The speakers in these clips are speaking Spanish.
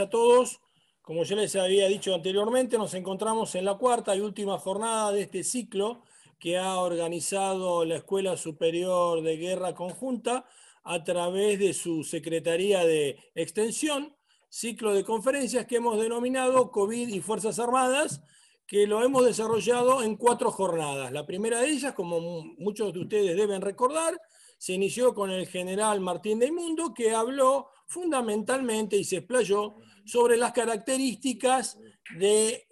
a todos. Como ya les había dicho anteriormente, nos encontramos en la cuarta y última jornada de este ciclo que ha organizado la Escuela Superior de Guerra Conjunta a través de su Secretaría de Extensión, ciclo de conferencias que hemos denominado COVID y Fuerzas Armadas, que lo hemos desarrollado en cuatro jornadas. La primera de ellas, como muchos de ustedes deben recordar, se inició con el general Martín de Mundo, que habló fundamentalmente y se explayó sobre las características de,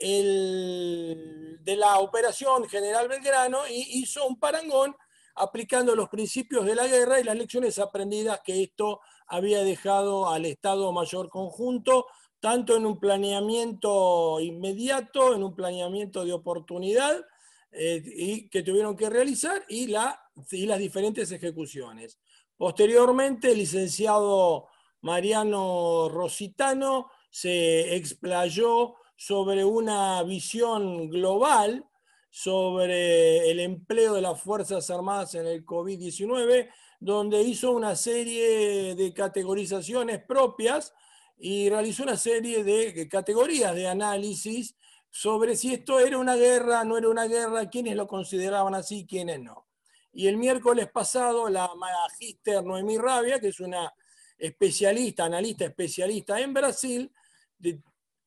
de la operación General Belgrano y hizo un parangón aplicando los principios de la guerra y las lecciones aprendidas que esto había dejado al Estado Mayor Conjunto, tanto en un planeamiento inmediato, en un planeamiento de oportunidad eh, y que tuvieron que realizar y, la, y las diferentes ejecuciones. Posteriormente, el licenciado Mariano Rositano se explayó sobre una visión global sobre el empleo de las Fuerzas Armadas en el COVID-19, donde hizo una serie de categorizaciones propias y realizó una serie de categorías de análisis sobre si esto era una guerra, no era una guerra, quiénes lo consideraban así, quiénes no. Y el miércoles pasado, la magister Noemi Rabia, que es una especialista, analista especialista en Brasil,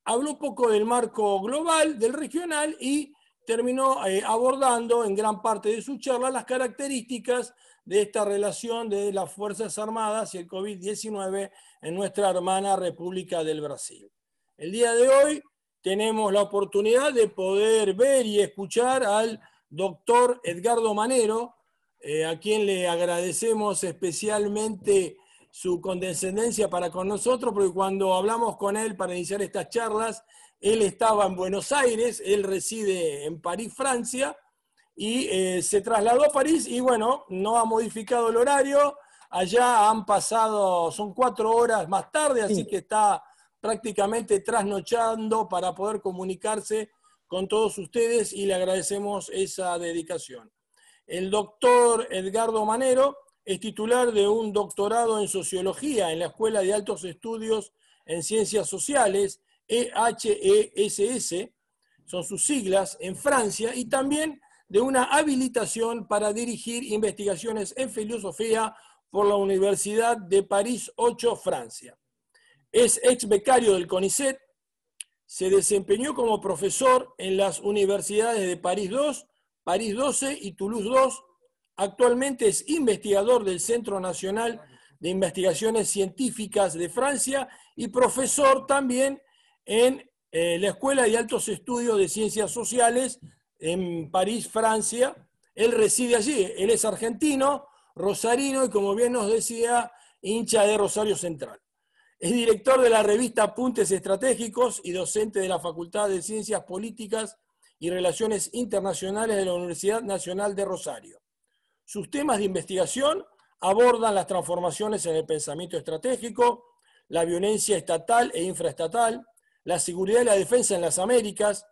habló un poco del marco global, del regional y terminó eh, abordando en gran parte de su charla las características de esta relación de las Fuerzas Armadas y el COVID-19 en nuestra hermana República del Brasil. El día de hoy tenemos la oportunidad de poder ver y escuchar al doctor Edgardo Manero, eh, a quien le agradecemos especialmente su condescendencia para con nosotros, porque cuando hablamos con él para iniciar estas charlas, él estaba en Buenos Aires, él reside en París, Francia, y eh, se trasladó a París y bueno, no ha modificado el horario, allá han pasado, son cuatro horas más tarde, así que está prácticamente trasnochando para poder comunicarse con todos ustedes y le agradecemos esa dedicación. El doctor Edgardo Manero es titular de un doctorado en sociología en la Escuela de Altos Estudios en Ciencias Sociales, EHESS, son sus siglas, en Francia, y también de una habilitación para dirigir investigaciones en filosofía por la Universidad de París 8, Francia. Es ex becario del CONICET, se desempeñó como profesor en las universidades de París 2, París 12 y Toulouse 2 Actualmente es investigador del Centro Nacional de Investigaciones Científicas de Francia y profesor también en eh, la Escuela de Altos Estudios de Ciencias Sociales en París, Francia. Él reside allí, él es argentino, rosarino y como bien nos decía, hincha de Rosario Central. Es director de la revista Apuntes Estratégicos y docente de la Facultad de Ciencias Políticas y Relaciones Internacionales de la Universidad Nacional de Rosario. Sus temas de investigación abordan las transformaciones en el pensamiento estratégico, la violencia estatal e infraestatal, la seguridad y la defensa en las Américas,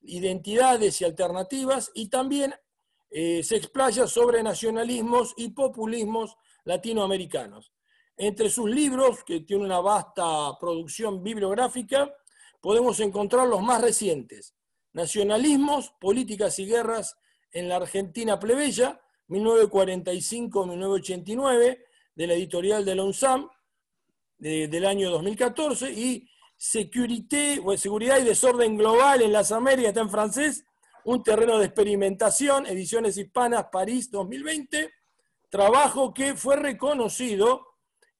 identidades y alternativas, y también eh, se explaya sobre nacionalismos y populismos latinoamericanos. Entre sus libros, que tiene una vasta producción bibliográfica, podemos encontrar los más recientes. Nacionalismos, políticas y guerras en la Argentina plebeya, 1945-1989, de la editorial de la UNSAM, del año 2014, y Securité, o Seguridad y Desorden Global en las Américas, está en francés, un terreno de experimentación, ediciones hispanas, París 2020, trabajo que fue reconocido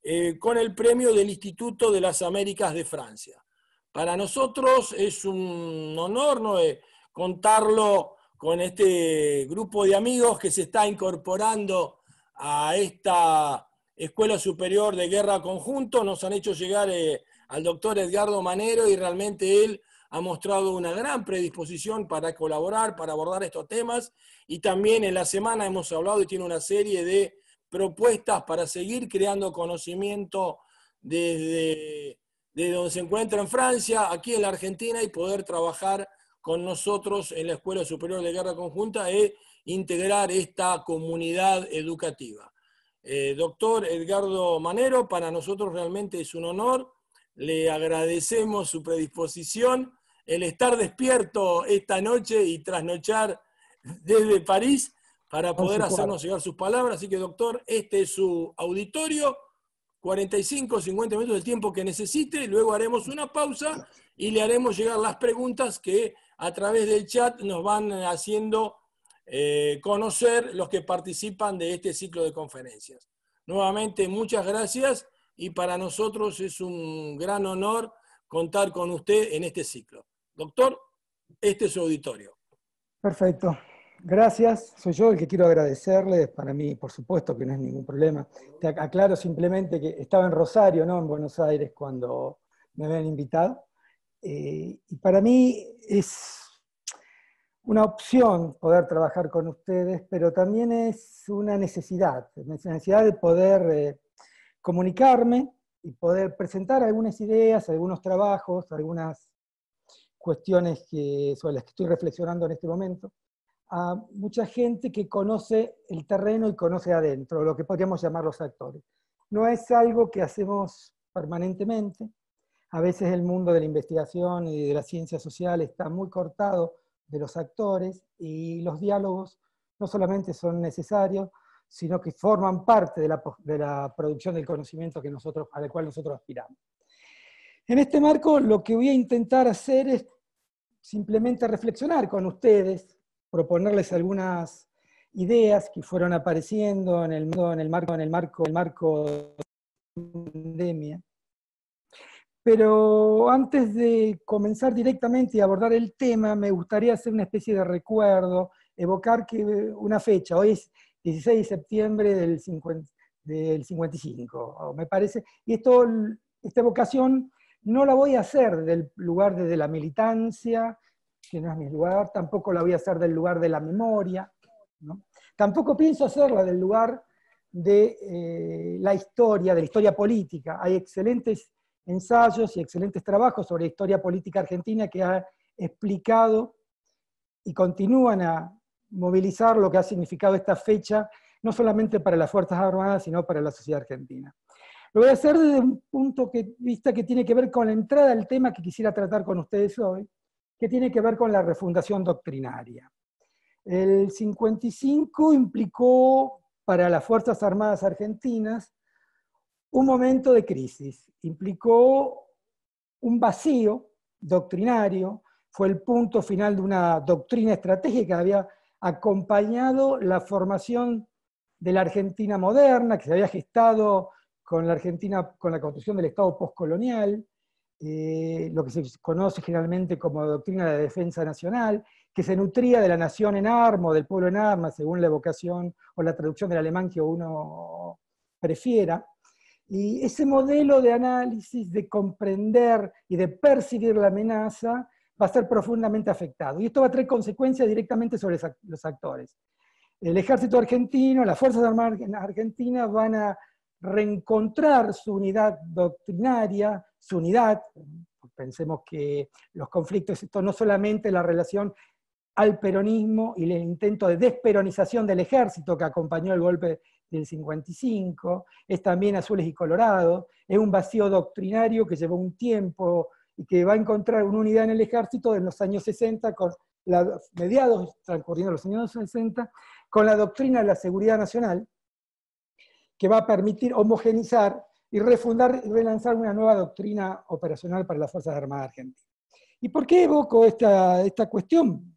eh, con el premio del Instituto de las Américas de Francia. Para nosotros es un honor ¿no? Eh, contarlo con este grupo de amigos que se está incorporando a esta Escuela Superior de Guerra Conjunto. Nos han hecho llegar eh, al doctor Edgardo Manero y realmente él ha mostrado una gran predisposición para colaborar, para abordar estos temas. Y también en la semana hemos hablado y tiene una serie de propuestas para seguir creando conocimiento desde, desde donde se encuentra en Francia, aquí en la Argentina y poder trabajar con nosotros en la Escuela Superior de Guerra Conjunta es integrar esta comunidad educativa. Eh, doctor Edgardo Manero, para nosotros realmente es un honor, le agradecemos su predisposición, el estar despierto esta noche y trasnochar desde París para poder hacernos llegar sus palabras. Así que, doctor, este es su auditorio. 45, 50 minutos del tiempo que necesite, luego haremos una pausa y le haremos llegar las preguntas que a través del chat nos van haciendo eh, conocer los que participan de este ciclo de conferencias. Nuevamente, muchas gracias y para nosotros es un gran honor contar con usted en este ciclo. Doctor, este es su auditorio. Perfecto. Gracias. Soy yo el que quiero agradecerle. Para mí, por supuesto, que no es ningún problema. Te aclaro simplemente que estaba en Rosario, no en Buenos Aires, cuando me habían invitado. Eh, y para mí es una opción poder trabajar con ustedes, pero también es una necesidad, una necesidad de poder eh, comunicarme y poder presentar algunas ideas, algunos trabajos, algunas cuestiones que, sobre las que estoy reflexionando en este momento, a mucha gente que conoce el terreno y conoce adentro, lo que podríamos llamar los actores. No es algo que hacemos permanentemente, a veces el mundo de la investigación y de la ciencia social está muy cortado de los actores y los diálogos no solamente son necesarios, sino que forman parte de la, producción del conocimiento al cual nosotros aspiramos. En este marco lo que voy a intentar hacer es simplemente reflexionar con ustedes, proponerles algunas ideas que fueron apareciendo en el, en en el marco de la pandemia, pero antes de comenzar directamente y abordar el tema, me gustaría hacer una especie de recuerdo, evocar que eh, una fecha, hoy es 16 de septiembre del, 55, me parece, y esta evocación no la voy a hacer del lugar desde la militancia, que no es mi lugar, tampoco la voy a hacer del lugar de la memoria, tampoco pienso hacerla del lugar de eh, la historia, de la historia política. Hay excelentes ensayos y excelentes trabajos sobre historia política argentina que ha explicado y continúan a movilizar lo que ha significado esta fecha, no solamente para las Fuerzas Armadas, sino para la sociedad argentina. Lo voy a hacer desde un punto de vista que tiene que ver con la entrada al tema que quisiera tratar con ustedes hoy, que tiene que ver con la refundación doctrinaria. El 55 implicó para las Fuerzas Armadas Argentinas un momento de crisis, implicó un vacío doctrinario, fue el punto final de una doctrina estratégica que había acompañado la formación de la Argentina moderna, que se había gestado con la Argentina, con la construcción del Estado postcolonial, eh, lo que se conoce generalmente como doctrina de defensa nacional, que se nutría de la nación en armas, del pueblo en armas, según la evocación o la traducción del alemán que uno prefiera. Y ese modelo de análisis, de comprender y de percibir la amenaza, va a ser profundamente afectado. Y esto va a traer consecuencias directamente sobre los actores. El ejército argentino, las Fuerzas Armadas argentinas van a reencontrar su unidad doctrinaria, su unidad, pensemos que los conflictos, esto no solamente la relación al peronismo y el intento de desperonización del ejército que acompañó el golpe del 55, es también Azules y Colorados, es un vacío doctrinario que llevó un tiempo y que va a encontrar una unidad en el ejército en los años 60, con la, mediados transcurriendo los años 60, con la doctrina de la seguridad nacional, que va a permitir homogenizar y refundar y relanzar una nueva doctrina operacional para las Fuerzas Armadas Argentinas. ¿Y por qué evoco esta, esta cuestión?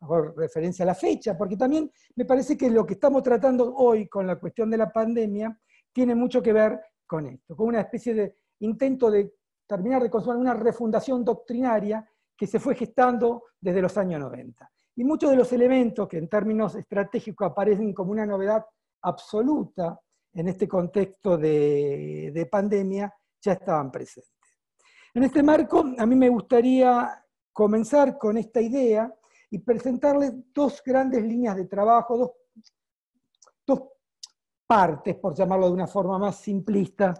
hago referencia a la fecha, porque también me parece que lo que estamos tratando hoy con la cuestión de la pandemia tiene mucho que ver con esto, con una especie de intento de terminar de construir una refundación doctrinaria que se fue gestando desde los años 90. Y muchos de los elementos que en términos estratégicos aparecen como una novedad absoluta en este contexto de pandemia ya estaban presentes. En este marco, a mí me gustaría comenzar con esta idea y presentarles dos grandes líneas de trabajo, dos, dos partes, por llamarlo de una forma más simplista.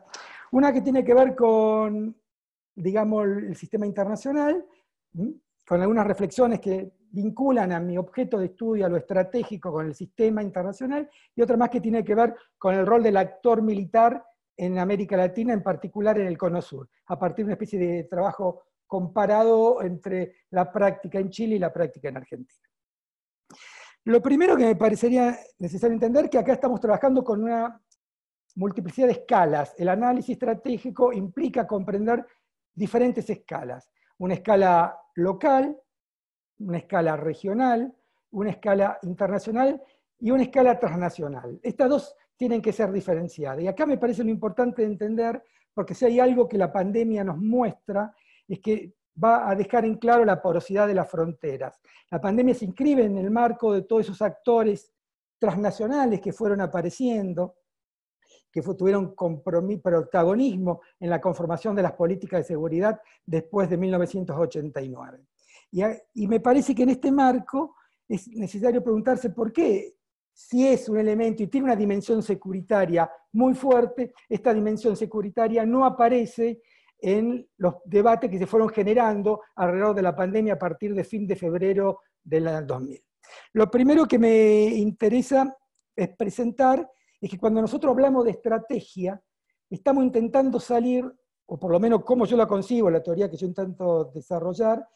Una que tiene que ver con, digamos, el sistema internacional, con algunas reflexiones que vinculan a mi objeto de estudio, a lo estratégico con el sistema internacional, y otra más que tiene que ver con el rol del actor militar en América Latina, en particular en el Cono Sur, a partir de una especie de trabajo comparado entre la práctica en Chile y la práctica en Argentina. Lo primero que me parecería necesario entender es que acá estamos trabajando con una multiplicidad de escalas. El análisis estratégico implica comprender diferentes escalas. Una escala local, una escala regional, una escala internacional y una escala transnacional. Estas dos tienen que ser diferenciadas. Y acá me parece lo importante de entender, porque si hay algo que la pandemia nos muestra, es que va a dejar en claro la porosidad de las fronteras. La pandemia se inscribe en el marco de todos esos actores transnacionales que fueron apareciendo, que tuvieron protagonismo en la conformación de las políticas de seguridad después de 1989. y, me parece que en este marco es necesario preguntarse por qué, si es un elemento y tiene una dimensión securitaria muy fuerte, esta dimensión securitaria no aparece en los debates que se fueron generando alrededor de la pandemia a partir de fin de febrero del 2000. Lo primero que me interesa es presentar es que cuando nosotros hablamos de estrategia, estamos intentando salir, o por lo menos como yo la consigo, la teoría que yo intento desarrollar,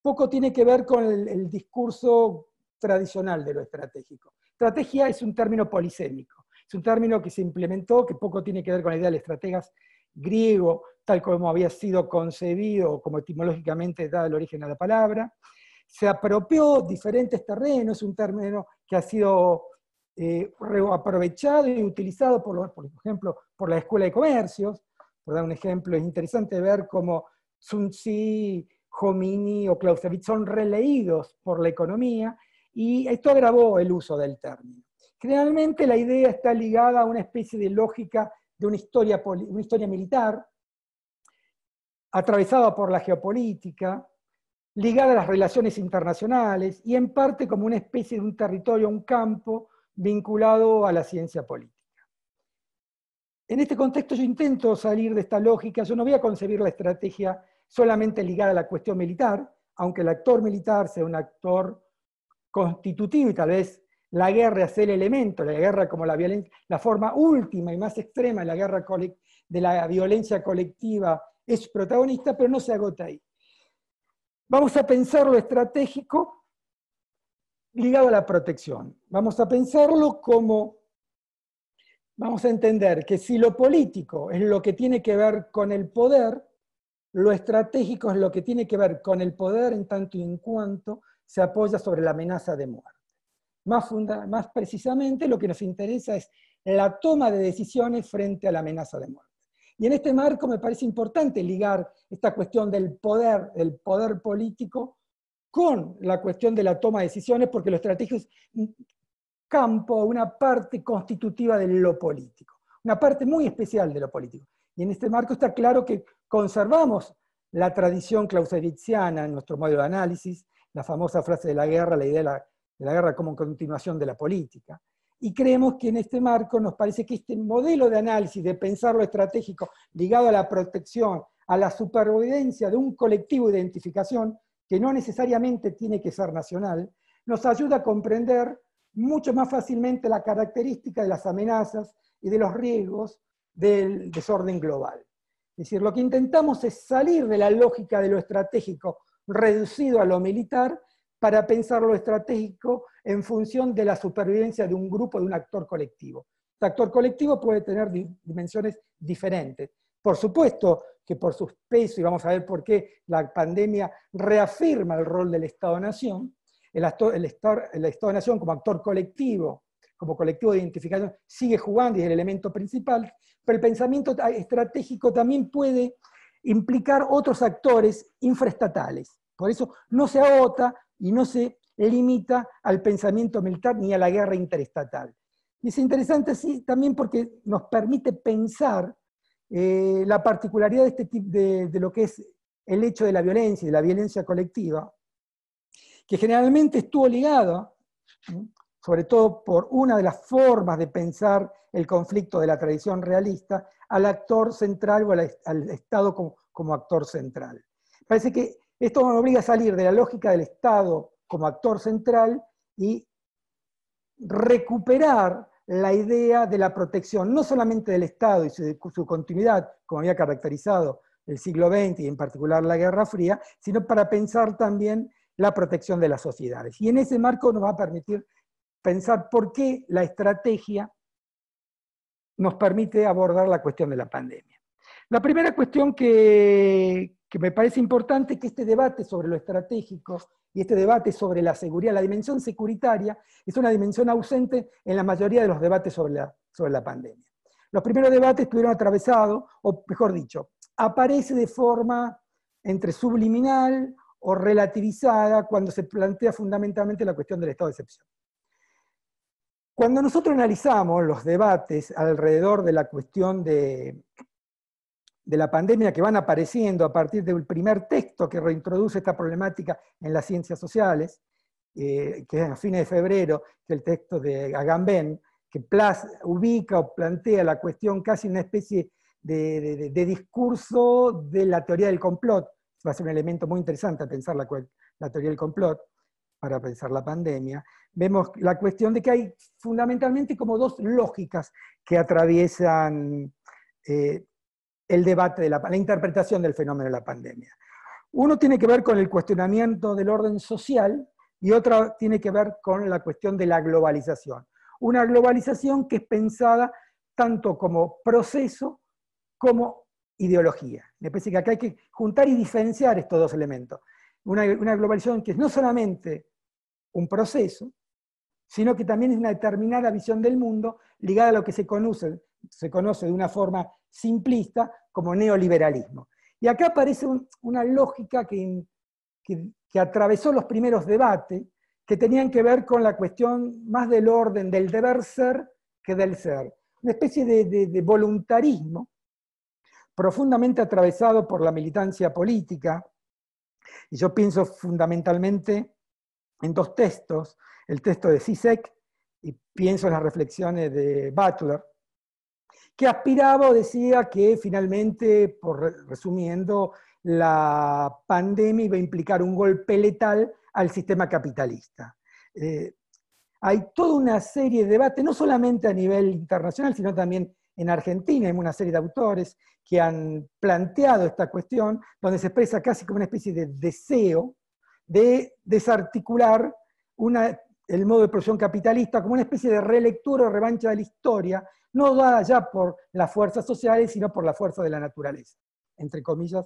poco tiene que ver con el, discurso tradicional de lo estratégico. Estrategia es un término polisémico, es un término que se implementó, que poco tiene que ver con la idea las estrategas griego, tal como había sido concebido como etimológicamente da el origen a la palabra. Se apropió diferentes terrenos, un término que ha sido eh, aprovechado y utilizado, por, por ejemplo, por la Escuela de Comercios. Por dar un ejemplo, es interesante ver cómo Sun Homini o Clausewitz son releídos por la economía y esto agravó el uso del término. Generalmente la idea está ligada a una especie de lógica de una historia, una historia militar, atravesada por la geopolítica, ligada a las relaciones internacionales y en parte como una especie de un territorio, un campo vinculado a la ciencia política. En este contexto yo intento salir de esta lógica, yo no voy a concebir la estrategia solamente ligada a la cuestión militar, aunque el actor militar sea un actor constitutivo y tal vez la guerra es el elemento, la guerra como la violencia, la forma última y más extrema de la de la violencia colectiva es protagonista, pero no se agota ahí. Vamos a pensar lo estratégico ligado a la protección. Vamos a pensarlo como, vamos a entender que si lo político es lo que tiene que ver con el poder, lo estratégico es lo que tiene que ver con el poder en tanto y en cuanto se apoya sobre la amenaza de muerte. Más, precisamente, lo que nos interesa es la toma de decisiones frente a la amenaza de muerte. Y en este marco me parece importante ligar esta cuestión del poder, del poder político, con la cuestión de la toma de decisiones, porque los estratégico es mm, campo, una parte constitutiva de lo político, una parte muy especial de lo político. Y en este marco está claro que conservamos la tradición clausewitziana en nuestro modelo de análisis, la famosa frase de la guerra, la idea de la de la guerra como continuación de la política. Y creemos que en este marco nos parece que este modelo de análisis, de pensar lo estratégico ligado a la protección, a la supervivencia de un colectivo de identificación, que no necesariamente tiene que ser nacional, nos ayuda a comprender mucho más fácilmente la característica de las amenazas y de los riesgos del desorden global. Es decir, lo que intentamos es salir de la lógica de lo estratégico reducido a lo militar para pensar lo estratégico en función de la supervivencia de un grupo, de un actor colectivo. Este actor colectivo puede tener dimensiones diferentes. Por supuesto que por sus pesos, y vamos a ver por qué la pandemia reafirma el rol del Estado-Nación, el, Estado-Nación como actor colectivo, como colectivo de identificación, sigue jugando y es el elemento principal, pero el pensamiento estratégico también puede implicar otros actores infraestatales. Por eso no se agota y no se limita al pensamiento militar ni a la guerra interestatal. Y es interesante así también porque nos permite pensar eh, la particularidad de, este tipo de, lo que es el hecho de la violencia y de la violencia colectiva, que generalmente estuvo ligada sobre todo por una de las formas de pensar el conflicto de la tradición realista, al actor central o al, Estado como, actor central. Parece que esto nos obliga a salir de la lógica del Estado como actor central y recuperar la idea de la protección, no solamente del Estado y su, continuidad, como había caracterizado el siglo XX y en particular la Guerra Fría, sino para pensar también la protección de las sociedades. Y en ese marco nos va a permitir pensar por qué la estrategia nos permite abordar la cuestión de la pandemia. La primera cuestión que, que me parece importante que este debate sobre lo estratégico y este debate sobre la seguridad, la dimensión securitaria, es una dimensión ausente en la mayoría de los debates sobre la, sobre la pandemia. Los primeros debates estuvieron atravesados, o mejor dicho, aparece de forma entre subliminal o relativizada cuando se plantea fundamentalmente la cuestión del estado de excepción. Cuando nosotros analizamos los debates alrededor de la cuestión de, de la pandemia que van apareciendo a partir del primer texto que reintroduce esta problemática en las ciencias sociales, eh, que es a fines de febrero, que el texto de Agamben, que ubica o plantea la cuestión casi en una especie de, discurso de la teoría del complot. Va a ser un elemento muy interesante a pensar la, la teoría del complot para pensar la pandemia. Vemos la cuestión de que hay fundamentalmente como dos lógicas que atraviesan eh, el debate, de la, interpretación del fenómeno de la pandemia. Uno tiene que ver con el cuestionamiento del orden social y otro tiene que ver con la cuestión de la globalización. Una globalización que es pensada tanto como proceso como ideología. Me parece que acá hay que juntar y diferenciar estos dos elementos. Una, una globalización que es no solamente un proceso, sino que también es una determinada visión del mundo ligada a lo que se conoce, se conoce de una forma simplista como neoliberalismo. Y acá aparece una lógica que, que, atravesó los primeros debates, que tenían que ver con la cuestión más del orden del deber ser que del ser. Una especie de, voluntarismo profundamente atravesado por la militancia política. Y yo pienso fundamentalmente en dos textos, el texto de Sisek y pienso en las reflexiones de Butler, que aspiraba o decía que finalmente, por resumiendo, la pandemia iba a implicar un golpe letal al sistema capitalista. Eh, hay toda una serie de debates, no solamente a nivel internacional, sino también en Argentina, hay una serie de autores que han planteado esta cuestión, donde se expresa casi como una especie de deseo de desarticular una el modo de producción capitalista como una especie de relectura o revancha de la historia, no dada ya por las fuerzas sociales, sino por la fuerza de la naturaleza, entre comillas,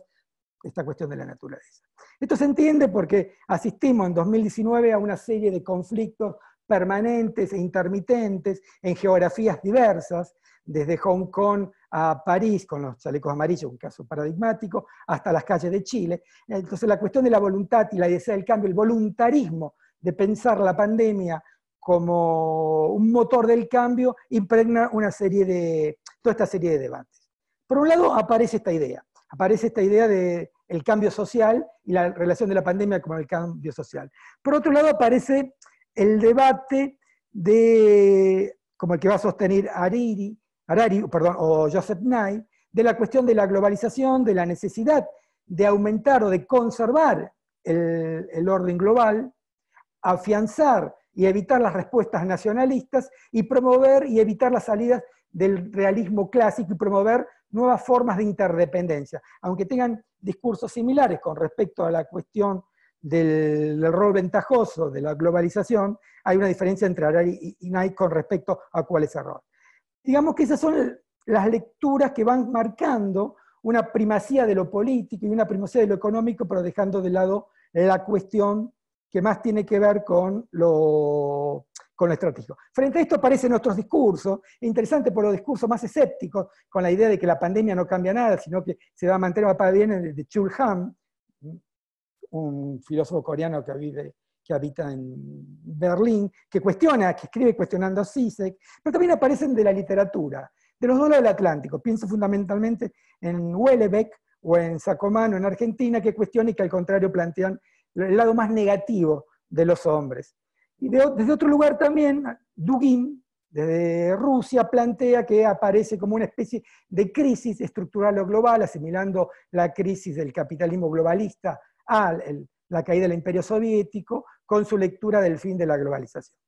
esta cuestión de la naturaleza. Esto se entiende porque asistimos en 2019 a una serie de conflictos permanentes e intermitentes en geografías diversas, desde Hong Kong a París, con los chalecos amarillos, un caso paradigmático, hasta las calles de Chile. Entonces la cuestión de la voluntad y la idea del cambio, el voluntarismo de pensar la pandemia como un motor del cambio, impregna una serie de, toda esta serie de debates. Por un lado aparece esta idea, aparece esta idea del cambio social y la relación de la pandemia con el cambio social. Por otro lado aparece el debate de, como el que va a sostener Ariri, Arari o Joseph Nye, de la cuestión de la globalización, de la necesidad de aumentar o de conservar el, el orden global, afianzar y evitar las respuestas nacionalistas y promover y evitar las salidas del realismo clásico y promover nuevas formas de interdependencia, aunque tengan discursos similares con respecto a la cuestión del, rol ventajoso de la globalización, hay una diferencia entre Arari y, y con respecto a cuál es el rol. Digamos que esas son las lecturas que van marcando una primacía de lo político y una primacía de lo económico, pero dejando de lado la cuestión que más tiene que ver con lo, estratégico. Frente a esto aparecen otros discursos, e interesante por los discursos más escépticos, con la idea de que la pandemia no cambia nada, sino que se va a mantener para bien de Chul un filósofo coreano que vive que habita en Berlín, que cuestiona, que escribe cuestionando a Sisek, pero también aparecen de la literatura, de los dos lados del Atlántico. Pienso fundamentalmente en Huelebeck o en Sacomano, en Argentina, que cuestiona y que al contrario plantean el lado más negativo de los hombres. Y desde otro lugar también, Dugin, desde Rusia, plantea que aparece como una especie de crisis estructural o global, asimilando la crisis del capitalismo globalista a la caída del imperio soviético, con su lectura del fin de la globalización.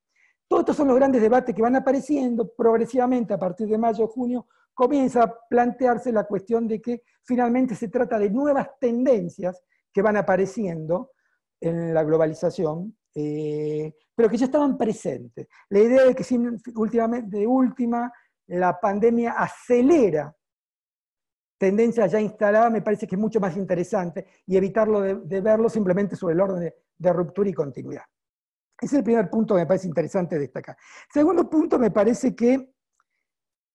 Todos estos son los grandes debates que van apareciendo progresivamente a partir de mayo, junio, comienza a plantearse la cuestión de que finalmente se trata de nuevas tendencias que van apareciendo en la globalización, eh, pero que ya estaban presentes. La idea de que últimamente, de última, la pandemia acelera tendencias ya instaladas me parece que es mucho más interesante y evitarlo de, verlo simplemente sobre el orden de, ruptura y continuidad. Ese es el primer punto que me parece interesante destacar. Segundo punto, me parece que,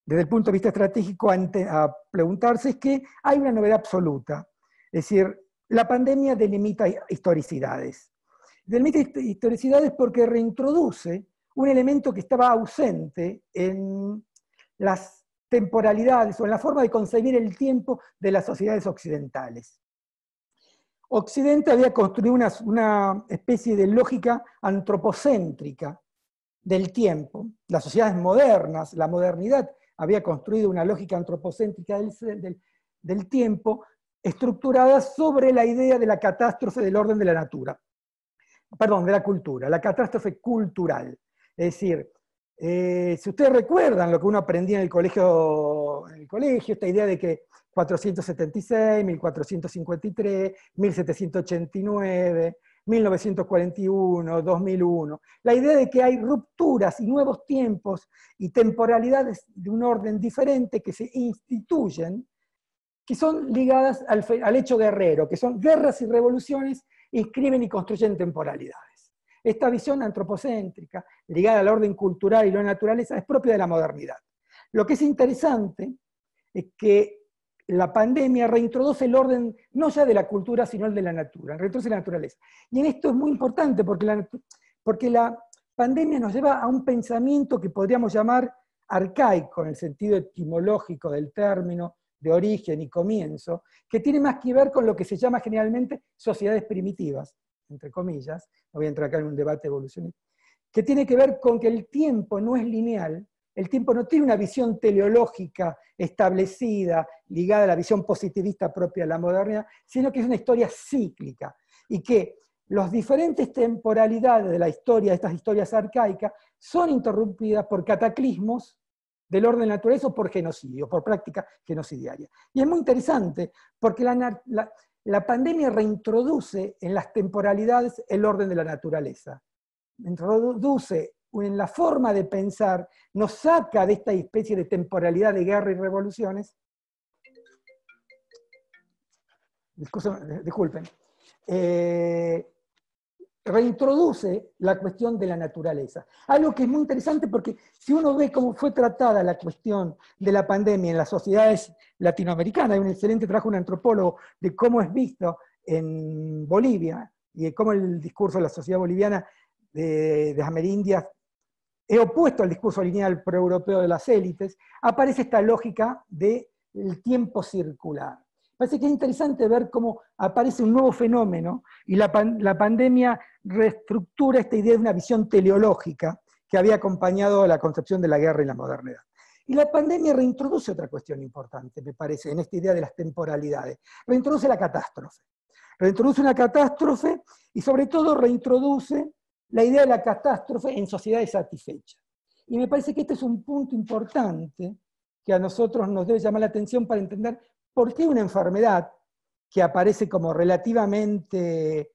desde el punto de vista estratégico, ante, a preguntarse es que hay una novedad absoluta. Es decir, la pandemia delimita historicidades. Delimita historicidades porque reintroduce un elemento que estaba ausente en las temporalidades o en la forma de concebir el tiempo de las sociedades occidentales. Occidente había construido una, especie de lógica antropocéntrica del tiempo. Las sociedades modernas, la modernidad, había construido una lógica antropocéntrica del tiempo estructurada sobre la idea de la catástrofe del orden de la natura, perdón, de la cultura, la catástrofe cultural. Es decir, eh, si ustedes recuerdan lo que uno aprendía en el colegio, en el colegio esta idea de que 476, 1453, 1789, 1941, 2001, la idea de que hay rupturas y nuevos tiempos y temporalidades de un orden diferente que se instituyen que son ligadas al, hecho guerrero, que son guerras y revoluciones, inscriben y construyen temporalidades. Esta visión antropocéntrica, ligada al orden cultural y la naturaleza, es propia de la modernidad. Lo que es interesante es que la pandemia reintroduce el orden no ya de la cultura, sino el de la natura, reintroduce la naturaleza. Y en esto es muy importante porque porque la pandemia nos lleva a un pensamiento que podríamos llamar arcaico en el sentido etimológico del término, de origen y comienzo, que tiene más que ver con lo que se llama generalmente sociedades primitivas, entre comillas, no voy a entrar acá en un debate evolucionista, que tiene que ver con que el tiempo no es lineal, el tiempo no tiene una visión teleológica establecida, ligada a la visión positivista propia de la modernidad, sino que es una historia cíclica y que las diferentes temporalidades de la historia, de estas historias arcaicas, son interrumpidas por cataclismos del orden de la naturaleza o por genocidio, por práctica genocidiaria. Y es muy interesante porque la, pandemia reintroduce en las temporalidades el orden de la naturaleza, introduce en la forma de pensar, nos saca de esta especie de temporalidad de guerra y revoluciones. Disculpen. Eh, eh, reintroduce la cuestión de la naturaleza. Algo que es muy interesante porque si uno ve cómo fue tratada la cuestión de la pandemia en las sociedades latinoamericanas, hay un excelente trabajo de un antropólogo de cómo es visto en Bolivia y de cómo el discurso de la sociedad boliviana de, de Amerindias es opuesto al discurso lineal proeuropeo de las élites, aparece esta lógica del el tiempo circular. Me Parece que es interesante ver cómo aparece un nuevo fenómeno y la, la pandemia reestructura esta idea de una visión teleológica que había acompañado a la concepción de la guerra y la modernidad. Y la pandemia reintroduce otra cuestión importante, me parece, en esta idea de las temporalidades. Reintroduce la catástrofe. Reintroduce una catástrofe y sobre todo reintroduce la idea de la catástrofe en sociedades satisfechas. Y me parece que este es un punto importante que a nosotros nos debe llamar la atención para entender ¿por qué una enfermedad que aparece como relativamente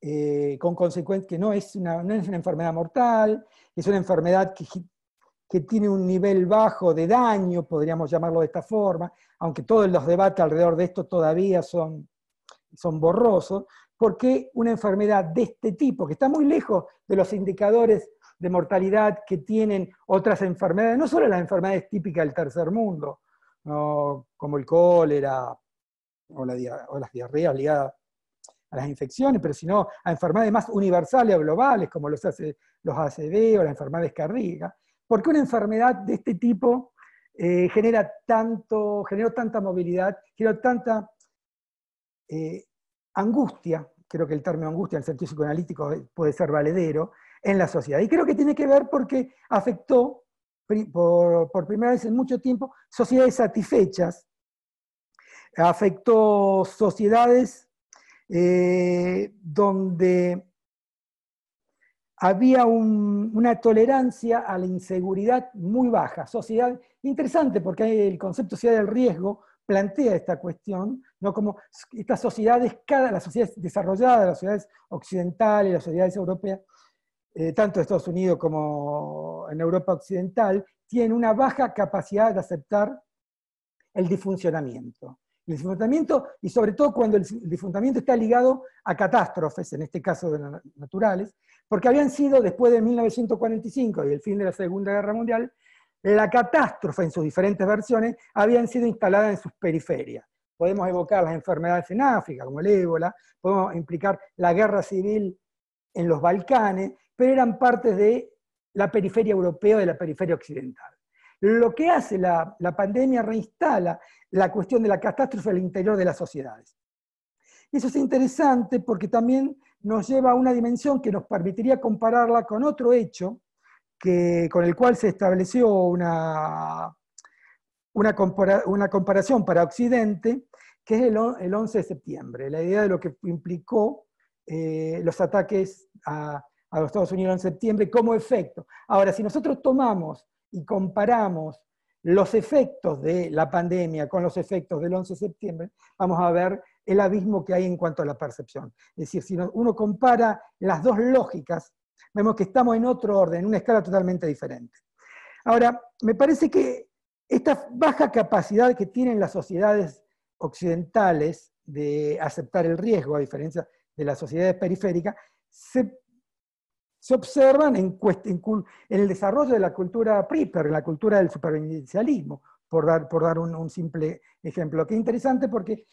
eh, con consecuencia, que no es, una, enfermedad mortal, es una enfermedad que, tiene un nivel bajo de daño, podríamos llamarlo de esta forma, aunque todos los debates alrededor de esto todavía son, son borrosos, qué una enfermedad de este tipo, que está muy lejos de los indicadores de mortalidad que tienen otras enfermedades, no solo las enfermedades típicas del tercer mundo, como el cólera o, la, las diarreas ligadas a las infecciones, pero sino a enfermedades más universales o globales, como los, los o las enfermedades cardíacas. ¿Por qué una enfermedad de este tipo eh, genera tanto, generó tanta movilidad, generó tanta eh, angustia? Creo que el término angustia en el sentido psicoanalítico puede ser valedero en la sociedad. Y creo que tiene que ver porque afectó por, primera vez en mucho tiempo, sociedades satisfechas, afectó sociedades eh, donde había una tolerancia a la inseguridad muy baja. Sociedad, interesante porque el concepto de sociedad del riesgo plantea esta cuestión, ¿no? como estas sociedades, cada, las sociedades desarrolladas, las sociedades occidentales, las sociedades europeas, tanto eh, tanto Estados Unidos como en Europa Occidental, tienen una baja capacidad de aceptar el disfuncionamiento. El disfuncionamiento, y sobre todo cuando el disfuncionamiento está ligado a catástrofes, en este caso de naturales, porque habían sido, después de 1945 y el fin de la Segunda Guerra Mundial, la catástrofe en sus diferentes versiones habían sido instaladas en sus periferias. Podemos evocar las enfermedades en África, como el ébola, podemos implicar la guerra civil en los Balcanes, pero eran partes de la periferia europea o de la periferia occidental. Lo que hace la, pandemia reinstala la cuestión de la catástrofe al interior de las sociedades. Eso es interesante porque también nos lleva a una dimensión que nos permitiría compararla con otro hecho que, con el cual se estableció una, una, comparación para Occidente, que es el, 11 de septiembre, la idea de lo que implicó eh, los ataques a, a los Estados Unidos en septiembre como efecto. Ahora, si nosotros tomamos y comparamos los efectos de la pandemia con los efectos del 11 de septiembre, vamos a ver el abismo que hay en cuanto a la percepción. Es decir, si uno compara las dos lógicas, vemos que estamos en otro orden, en una escala totalmente diferente. Ahora, me parece que esta baja capacidad que tienen las sociedades occidentales de aceptar el riesgo, a diferencia de las sociedades periféricas, se se observan en, el desarrollo de la cultura PRIPER, en la cultura del supervivencialismo, por dar, por dar un, simple ejemplo. Que interesante porque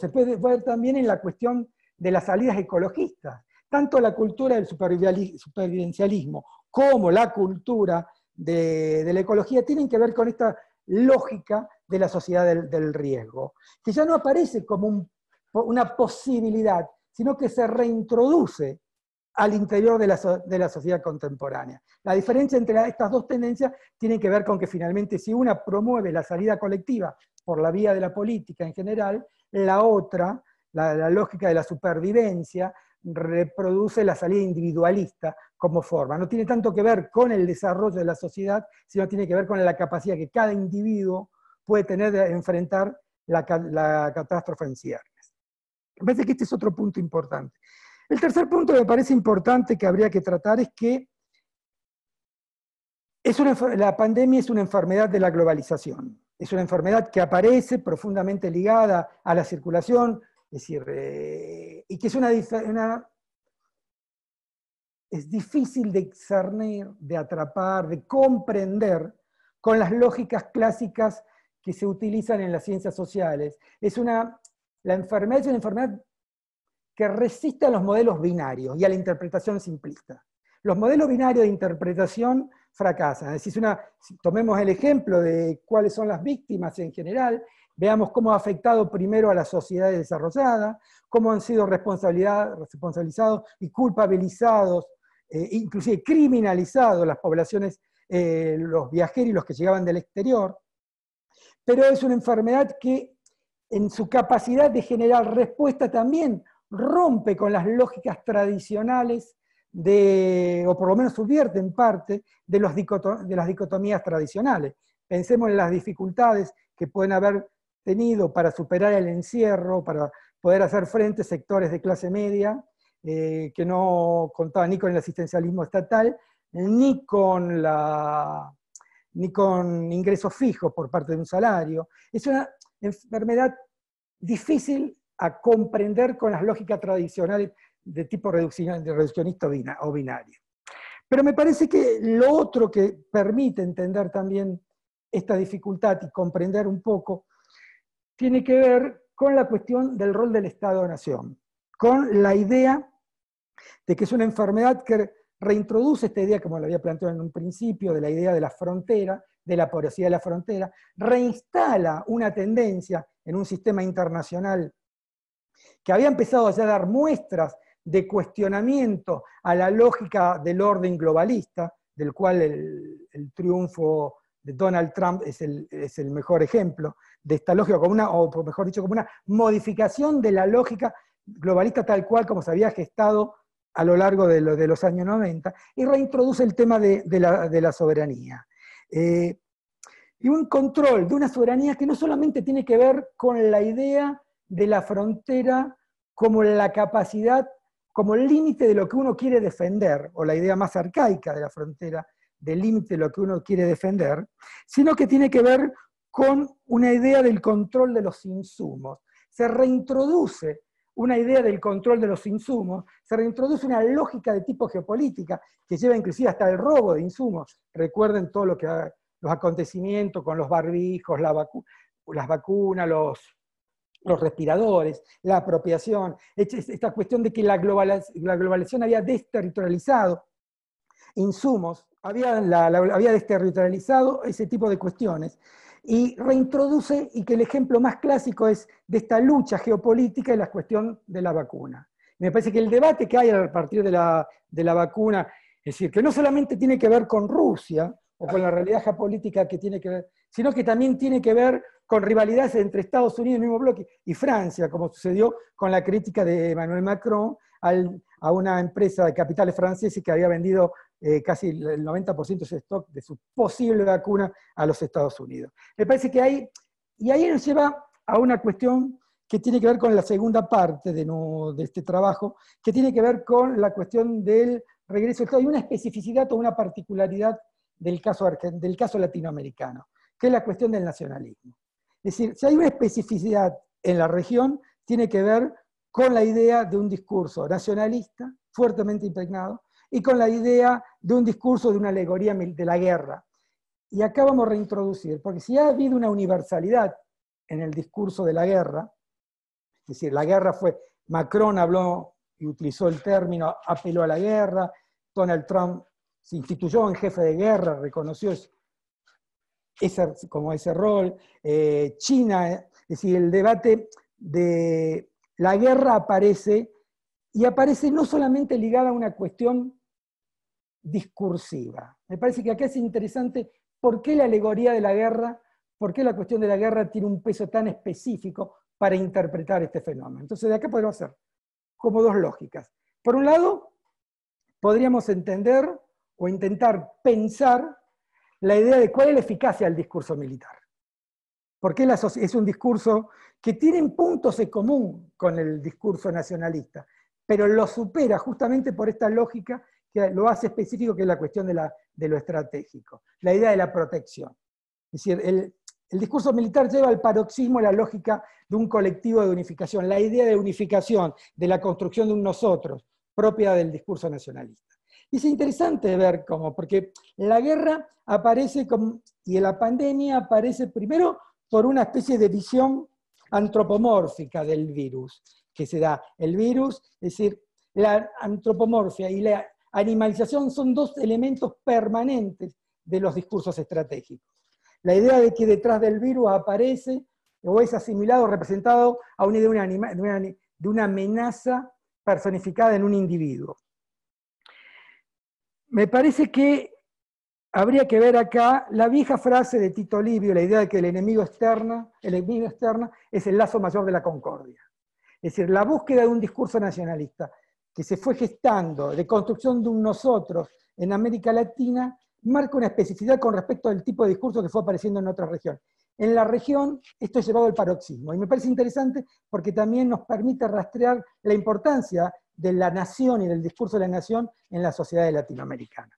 se puede ver también en la cuestión de las salidas ecologistas. Tanto la cultura del supervivencialismo como la cultura de, la ecología tienen que ver con esta lógica de la sociedad del, riesgo, que ya no aparece como una posibilidad, sino que se reintroduce al interior de la, sociedad contemporánea. La diferencia entre estas dos tendencias tiene que ver con que finalmente si una promueve la salida colectiva por la vía de la política en general, la otra, la, lógica de la supervivencia, reproduce la salida individualista como forma. No tiene tanto que ver con el desarrollo de la sociedad, sino tiene que ver con la capacidad que cada individuo puede tener de enfrentar la, la catástrofe en ciernes. Me parece que este es otro punto importante. El tercer punto que me parece importante que habría que tratar es que es la pandemia es una enfermedad de la globalización. Es una enfermedad que aparece profundamente ligada a la circulación, es decir, eh, y que es una, es difícil de discernir, de atrapar, de comprender con las lógicas clásicas que se utilizan en las ciencias sociales. Es una, la enfermedad es una enfermedad que resiste a los modelos binarios y a la interpretación simplista. Los modelos binarios de interpretación fracasan. Es decir, si tomemos el ejemplo de cuáles son las víctimas en general, veamos cómo ha afectado primero a la sociedad desarrollada, cómo han sido responsabilizados y culpabilizados, eh, inclusive criminalizados las poblaciones, eh, los viajeros y los que llegaban del exterior. Pero es una enfermedad que en su capacidad de generar respuesta también rompe con las lógicas tradicionales de, o por lo menos subvierte en parte, de, las dicotomías tradicionales. Pensemos en las dificultades que pueden haber tenido para superar el encierro, para poder hacer frente a sectores de clase media eh, que no contaban ni con el asistencialismo estatal, ni ni con ingresos fijos por parte de un salario. Es una enfermedad difícil a comprender con las lógicas tradicionales de tipo reduccionista o binario. Pero me parece que lo otro que permite entender también esta dificultad y comprender un poco, tiene que ver con la cuestión del rol del Estado-Nación, con la idea de que es una enfermedad que reintroduce esta idea, como lo había planteado en un principio, de la idea de la frontera, de la porosidad de la frontera, reinstala una tendencia en un sistema internacional que había empezado ya a dar muestras de cuestionamiento a la lógica del orden globalista, del cual el, triunfo de Donald Trump es el, mejor ejemplo de esta lógica, como una, o mejor dicho, como una modificación de la lógica globalista tal cual como se había gestado a lo largo de, los años 90, y reintroduce el tema de, la, soberanía. Eh, y un control de una soberanía que no solamente tiene que ver con la idea de la frontera como la capacidad, como el límite de lo que uno quiere defender, o la idea más arcaica de la frontera, del límite de lo que uno quiere defender, sino que tiene que ver con una idea del control de los insumos. Se reintroduce una idea del control de los insumos, se reintroduce una lógica de tipo geopolítica que lleva inclusive hasta el robo de insumos. Recuerden todo lo que los acontecimientos con los barbijos, las vacunas, los los respiradores, la apropiación, esta cuestión de que la, globalización había desterritorializado insumos, había, desterritorializado ese tipo de cuestiones, y reintroduce, y que el ejemplo más clásico es de esta lucha geopolítica y la cuestión de la vacuna. Me parece que el debate que hay a partir de la, de la vacuna, es decir, que no solamente tiene que ver con Rusia o con la realidad geopolítica que tiene que ver, sino que también tiene que ver con rivalidades entre Estados Unidos, el mismo bloque, y Francia, como sucedió con la crítica de Emmanuel Macron a una empresa de capitales franceses que había vendido eh, casi el 90% de su stock de su posible vacuna a los Estados Unidos. Me parece que hay, y ahí nos lleva a una cuestión que tiene que ver con la segunda parte de, este trabajo, que tiene que ver con la cuestión del regreso Hay Estado y una especificidad o una particularidad del caso, del caso latinoamericano, que es la cuestión del nacionalismo. Es decir, si hay una especificidad en la región, tiene que ver con la idea de un discurso nacionalista, fuertemente impregnado, y con la idea de un discurso de una alegoría de la guerra. Y acá vamos a reintroducir, porque si ha habido una universalidad en el discurso de la guerra, es decir, la guerra fue, Macron habló y utilizó el término, apeló a la guerra, Donald Trump se instituyó en jefe de guerra, reconoció como ese rol. Eh, China, eh, es decir, el debate de la guerra aparece y aparece no solamente ligada a una cuestión discursiva. Me parece que acá es interesante por qué la alegoría de la guerra, por qué la cuestión de la guerra tiene un peso tan específico para interpretar este fenómeno. Entonces, de acá podemos hacer como dos lógicas. Por un lado, podríamos entender o intentar pensar la idea de cuál es la eficacia del discurso militar. Porque es un discurso que tiene puntos en común con el discurso nacionalista, pero lo supera justamente por esta lógica que lo hace específico, que es la cuestión de, lo estratégico, la idea de la protección. Es decir, el, el discurso militar lleva al paroxismo la lógica de un colectivo de unificación, la idea de unificación, de la construcción de un nosotros, propia del discurso nacionalista. Y es interesante ver cómo, porque la guerra aparece y la pandemia aparece primero por una especie de visión antropomórfica del virus, que se da el virus, es decir, la antropomorfia y la animalización son dos elementos permanentes de los discursos estratégicos. La idea de que detrás del virus aparece o es asimilado representado a una de una amenaza personificada en un individuo me parece que habría que ver acá la vieja frase de Tito Livio, la idea de que el enemigo externo, el enemigo externo es el lazo mayor de la concordia. Es decir, la búsqueda de un discurso nacionalista que se fue gestando, de construcción de un nosotros en América Latina, marca una especificidad con respecto al tipo de discurso que fue apareciendo en otras regiones. En la región, esto es llevado al paroxismo. Y me parece interesante porque también nos permite rastrear la importancia de la nación y del discurso de la nación en la sociedad latinoamericana.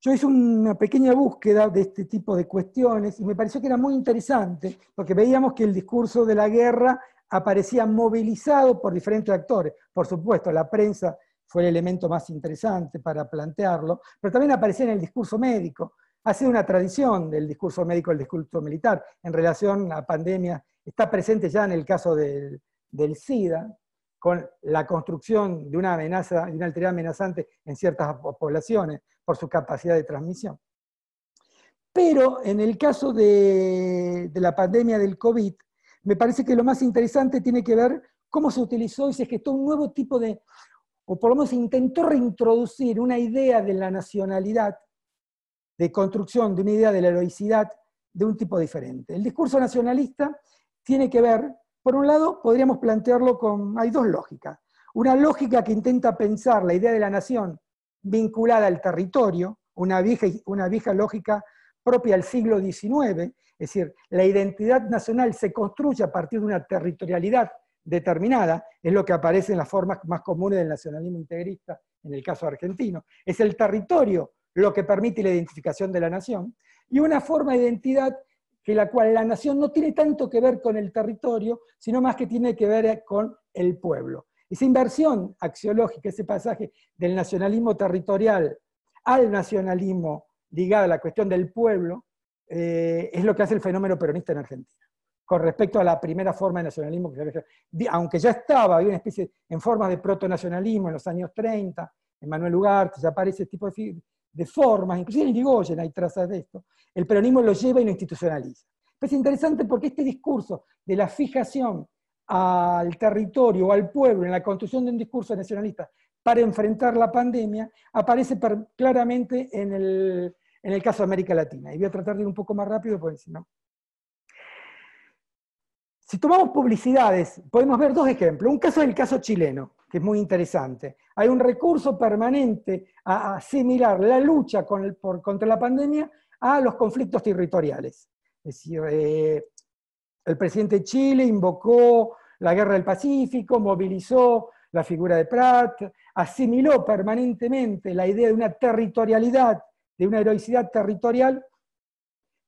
Yo hice una pequeña búsqueda de este tipo de cuestiones y me pareció que era muy interesante porque veíamos que el discurso de la guerra aparecía movilizado por diferentes actores. Por supuesto, la prensa fue el elemento más interesante para plantearlo, pero también aparecía en el discurso médico, ha sido una tradición del discurso médico, el discurso militar, en relación a la pandemia, Está presente ya en el caso del, SIDA, con la construcción de una amenaza, de una alteridad amenazante en ciertas poblaciones por su capacidad de transmisión. Pero en el caso de, la pandemia del COVID, me parece que lo más interesante tiene que ver cómo se utilizó y se gestó un nuevo tipo de, o por lo menos intentó reintroducir una idea de la nacionalidad de construcción de una idea de la heroicidad de un tipo diferente. El discurso nacionalista tiene que ver, por un lado, podríamos plantearlo con, hay dos lógicas. Una lógica que intenta pensar la idea de la nación vinculada al territorio, una vieja, una vieja lógica propia al siglo XIX, es decir, la identidad nacional se construye a partir de una territorialidad determinada, es lo que aparece en las formas más comunes del nacionalismo integrista, en el caso argentino. Es el territorio lo que permite la identificación de la nación, y una forma de identidad que la cual la nación no tiene tanto que ver con el territorio, sino más que tiene que ver con el pueblo. Esa inversión axiológica, ese pasaje del nacionalismo territorial al nacionalismo ligado a la cuestión del pueblo, eh, es lo que hace el fenómeno peronista en Argentina, con respecto a la primera forma de nacionalismo que se Aunque ya estaba, había una especie en forma de proto-nacionalismo en los años 30, en Manuel Ugarte, ya aparece ese tipo de, de formas, inclusive en Irigoyen hay trazas de esto, el peronismo lo lleva y lo institucionaliza. Pues es interesante porque este discurso de la fijación al territorio o al pueblo en la construcción de un discurso nacionalista para enfrentar la pandemia aparece claramente en el, en el caso de América Latina. Y voy a tratar de ir un poco más rápido por si no. Si tomamos publicidades, podemos ver dos ejemplos. Un caso es el caso chileno que es muy interesante. Hay un recurso permanente a asimilar la lucha contra la pandemia a los conflictos territoriales. Es decir, eh, el presidente de Chile invocó la guerra del Pacífico, movilizó la figura de Pratt, asimiló permanentemente la idea de una territorialidad, de una heroicidad territorial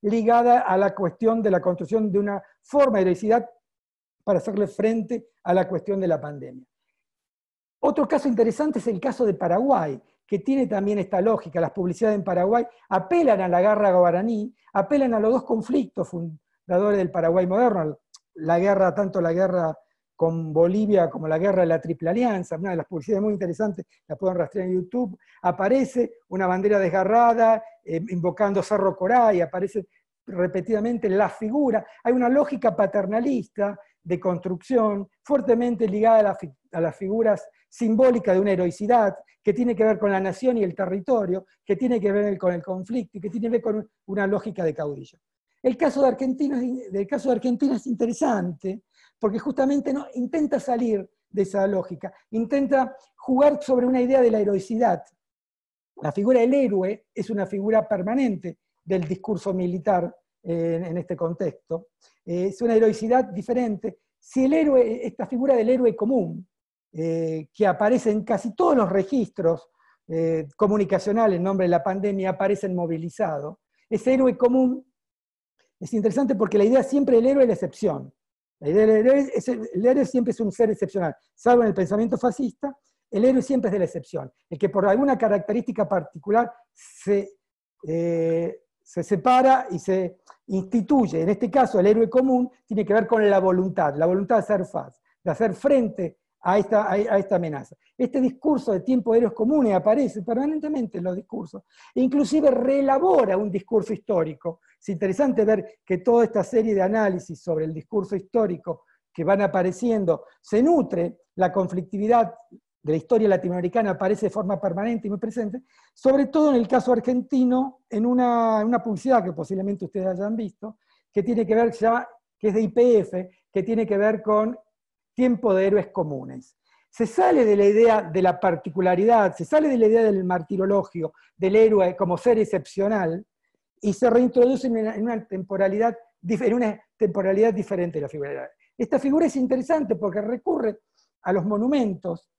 ligada a la cuestión de la construcción de una forma de heroicidad para hacerle frente a la cuestión de la pandemia. Otro caso interesante es el caso de Paraguay, que tiene también esta lógica. Las publicidades en Paraguay apelan a la guerra guaraní, apelan a los dos conflictos fundadores del Paraguay moderno, la guerra, tanto la guerra con Bolivia como la guerra de la Triple Alianza, una de las publicidades muy interesantes, la pueden rastrear en YouTube, aparece una bandera desgarrada eh, invocando Cerro Coray, aparece repetidamente la figura, hay una lógica paternalista de construcción, fuertemente ligada a, las figuras simbólicas de una heroicidad, que tiene que ver con la nación y el territorio, que tiene que ver con el conflicto y que tiene que ver con una lógica de caudillo. El caso de Argentina, caso de Argentina es interesante porque justamente no, intenta salir de esa lógica, intenta jugar sobre una idea de la heroicidad. La figura del héroe es una figura permanente del discurso militar eh, en este contexto, eh, es una heroicidad diferente. Si el héroe, esta figura del héroe común, eh, que aparece en casi todos los registros eh, comunicacionales en nombre de la pandemia, aparece movilizado, ese héroe común es interesante porque la idea siempre el héroe es la excepción. La idea del héroe es, el héroe siempre es un ser excepcional, salvo en el pensamiento fascista, el héroe siempre es de la excepción, el que por alguna característica particular se separa y se instituye, en este caso el héroe común, tiene que ver con la voluntad, la voluntad de hacer faz, de hacer frente a esta, a esta amenaza. Este discurso de tiempo de héroes comunes aparece permanentemente en los discursos, e inclusive reelabora un discurso histórico. Es interesante ver que toda esta serie de análisis sobre el discurso histórico que van apareciendo, se nutre la conflictividad de la historia latinoamericana aparece de forma permanente y muy presente, sobre todo en el caso argentino, en una, una publicidad que posiblemente ustedes hayan visto, que tiene que ver, que es de IPF, que tiene que ver con tiempo de héroes comunes. Se sale de la idea de la particularidad, se sale de la idea del martirologio, del héroe como ser excepcional, y se reintroduce en una, temporalidad, en una temporalidad diferente de la figura. Esta figura es interesante porque recurre a los monumentos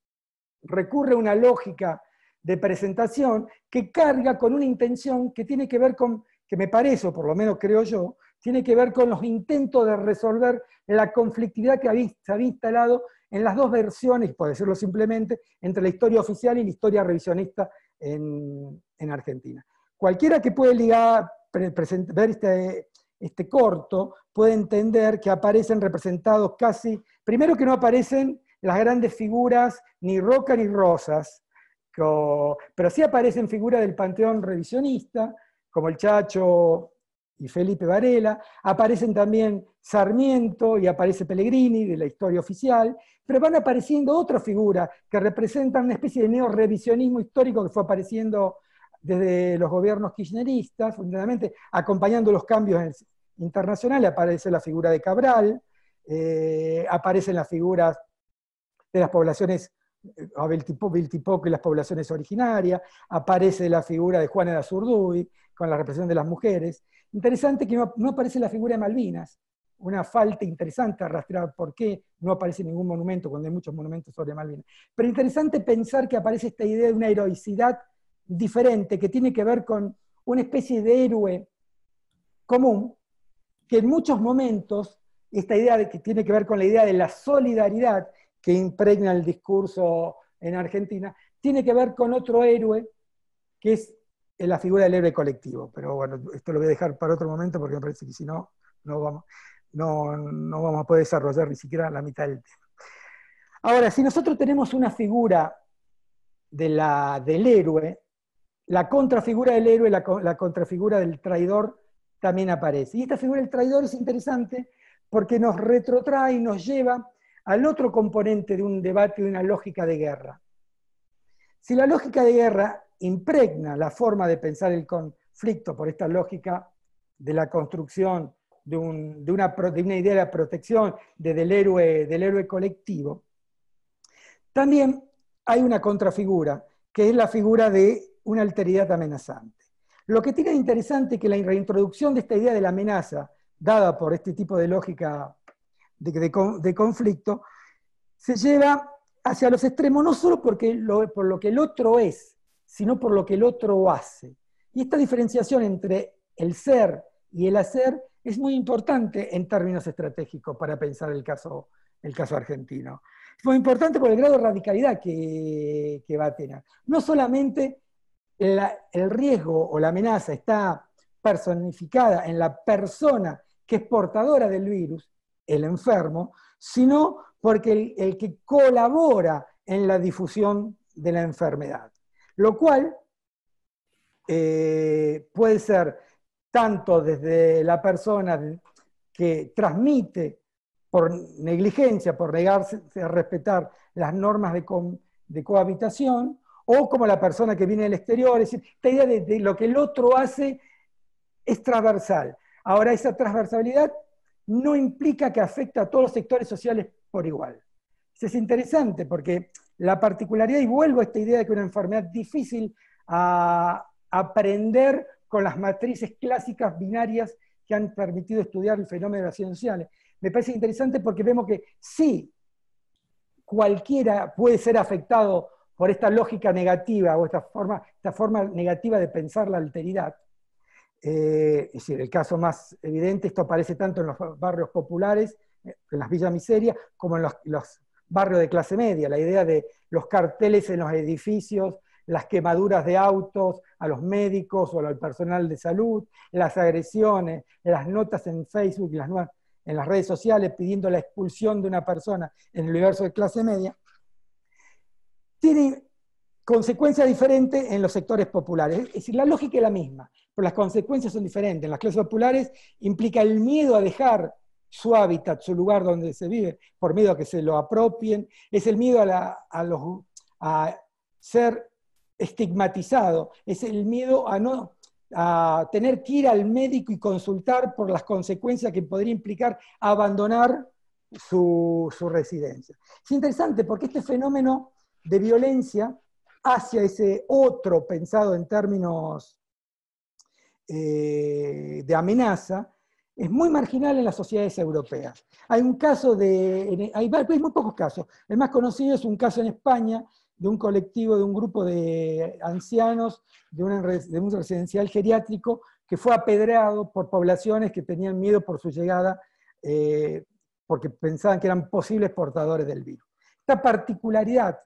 recurre a una lógica de presentación que carga con una intención que tiene que ver con, que me parece, o por lo menos creo yo, tiene que ver con los intentos de resolver la conflictividad que se había instalado en las dos versiones, por decirlo simplemente, entre la historia oficial y la historia revisionista en, Argentina. Cualquiera que puede ver este, este corto puede entender que aparecen representados casi, primero que no aparecen las grandes figuras ni roca ni rosas, pero sí aparecen figuras del panteón revisionista, como el Chacho y Felipe Varela, aparecen también Sarmiento y aparece Pellegrini de la historia oficial, pero van apareciendo otras figuras que representan una especie de neorevisionismo histórico que fue apareciendo desde los gobiernos kirchneristas, fundamentalmente acompañando los cambios internacionales, aparece la figura de Cabral, eh, aparecen las figuras de las poblaciones, eh, a y las poblaciones originarias, aparece la figura de Juana de Azurduy con la represión de las mujeres. Interesante que no, aparece la figura de Malvinas, una falta interesante arrastrar por qué no aparece ningún monumento cuando hay muchos monumentos sobre Malvinas. Pero interesante pensar que aparece esta idea de una heroicidad diferente que tiene que ver con una especie de héroe común que en muchos momentos, esta idea de, que tiene que ver con la idea de la solidaridad, que impregna el discurso en Argentina, tiene que ver con otro héroe, que es eh, la figura del héroe colectivo. Pero bueno, esto lo voy a dejar para otro momento porque me parece que si no, no vamos, no, vamos a poder desarrollar ni siquiera la mitad del tema. Ahora, si nosotros tenemos una figura de la, del héroe, la contrafigura del héroe, la, la contrafigura del traidor también aparece. Y esta figura del traidor es interesante porque nos retrotrae y nos lleva al otro componente de un debate de una lógica de guerra. Si la lógica de guerra impregna la forma de pensar el conflicto por esta lógica de la construcción de, una, idea de la protección del, héroe, del héroe colectivo, también hay una contrafigura, que es la figura de una alteridad amenazante. Lo que tiene de interesante es que la reintroducción de esta idea de la amenaza, dada por este tipo de lógica de, conflicto, se lleva hacia los extremos, no solo porque por lo que el otro es, sino por lo que el otro hace. Y esta diferenciación entre el ser y el hacer es muy importante en términos estratégicos para pensar el caso, el caso argentino. Es muy importante por el grado de radicalidad que, va a tener. No solamente el riesgo o la amenaza está personificada en la persona que es portadora del virus, el enfermo, sino porque el, que colabora en la difusión de la enfermedad. Lo cual eh, puede ser tanto desde la persona que transmite por negligencia, por negarse a respetar las normas de, cohabitación, o como la persona que viene del exterior, es decir, esta idea de, de, lo que el otro hace es transversal. Ahora, esa transversalidad no implica que afecta a todos los sectores sociales por igual. es interesante porque la particularidad, y vuelvo a esta idea de que una enfermedad difícil a aprender con las matrices clásicas binarias que han permitido estudiar el fenómeno de sociales. Me parece interesante porque vemos que sí, cualquiera puede ser afectado por esta lógica negativa o esta forma, esta forma negativa de pensar la alteridad, eh, es decir, el caso más evidente, esto aparece tanto en los barrios populares, eh, en las villas miseria, como en los, barrios de clase media, la idea de los carteles en los edificios, las quemaduras de autos a los médicos o al personal de salud, las agresiones, las notas en Facebook, las en las redes sociales pidiendo la expulsión de una persona en el universo de clase media, tiene consecuencia diferente en los sectores populares. Es decir, la lógica es la misma, pero las consecuencias son diferentes. En las clases populares implica el miedo a dejar su hábitat, su lugar donde se vive, por miedo a que se lo apropien, es el miedo a, los, ser estigmatizado, es el miedo a no tener que ir al médico y consultar por las consecuencias que podría implicar abandonar su, su residencia. Es interesante porque este fenómeno de violencia hacia ese otro pensado en términos eh, de amenaza, es muy marginal en las sociedades europeas. Hay un caso de, hay, muy pocos casos. El más conocido es un caso en España de un colectivo, de un grupo de ancianos de, un residencial geriátrico que fue apedreado por poblaciones que tenían miedo por su llegada eh, porque pensaban que eran posibles portadores del virus. Esta particularidad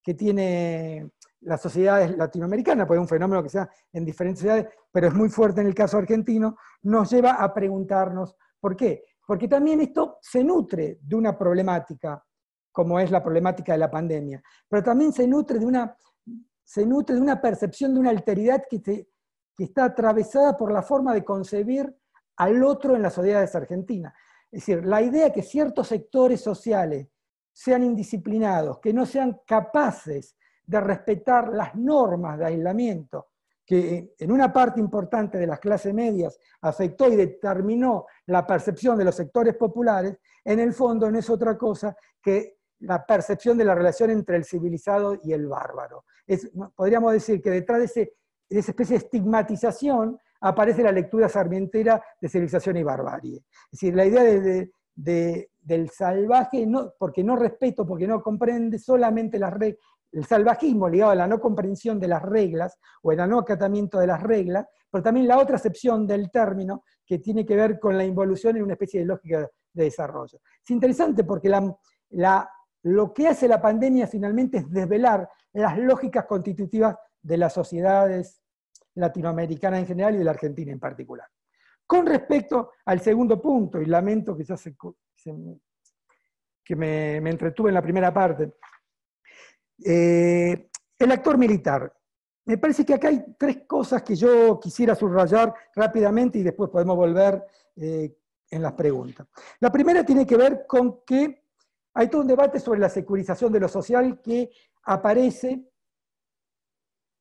que tiene las sociedades latinoamericanas, puede un fenómeno que sea en diferentes ciudades, pero es muy fuerte en el caso argentino, nos lleva a preguntarnos por qué. Porque también esto se nutre de una problemática, como es la problemática de la pandemia, pero también se nutre de una, se nutre de una percepción de una alteridad que, que está atravesada por la forma de concebir al otro en las sociedades argentinas. Es decir, la idea que ciertos sectores sociales sean indisciplinados, que no sean capaces de respetar las normas de aislamiento que en una parte importante de las clases medias afectó y determinó la percepción de los sectores populares, en el fondo no es otra cosa que la percepción de la relación entre el civilizado y el bárbaro. Es, podríamos decir que detrás de, esa especie de estigmatización aparece la lectura sarmientera de civilización y barbarie. Es decir, la idea del salvaje, no, porque no respeto, porque no comprende solamente las, el salvajismo ligado a la no comprensión de las reglas o el no acatamiento de las reglas, pero también la otra acepción del término que tiene que ver con la involución en una especie de lógica de desarrollo. Es interesante porque lo que hace la pandemia finalmente es desvelar las lógicas constitutivas de las sociedades latinoamericanas en general y de la Argentina en particular. Con respecto al segundo punto, y lamento que ya se, que me, me entretuve en la primera parte, eh, el actor militar. Me parece que acá hay tres cosas que yo quisiera subrayar rápidamente y después podemos volver eh, en las preguntas. La primera tiene que ver con que hay todo un debate sobre la securización de lo social que aparece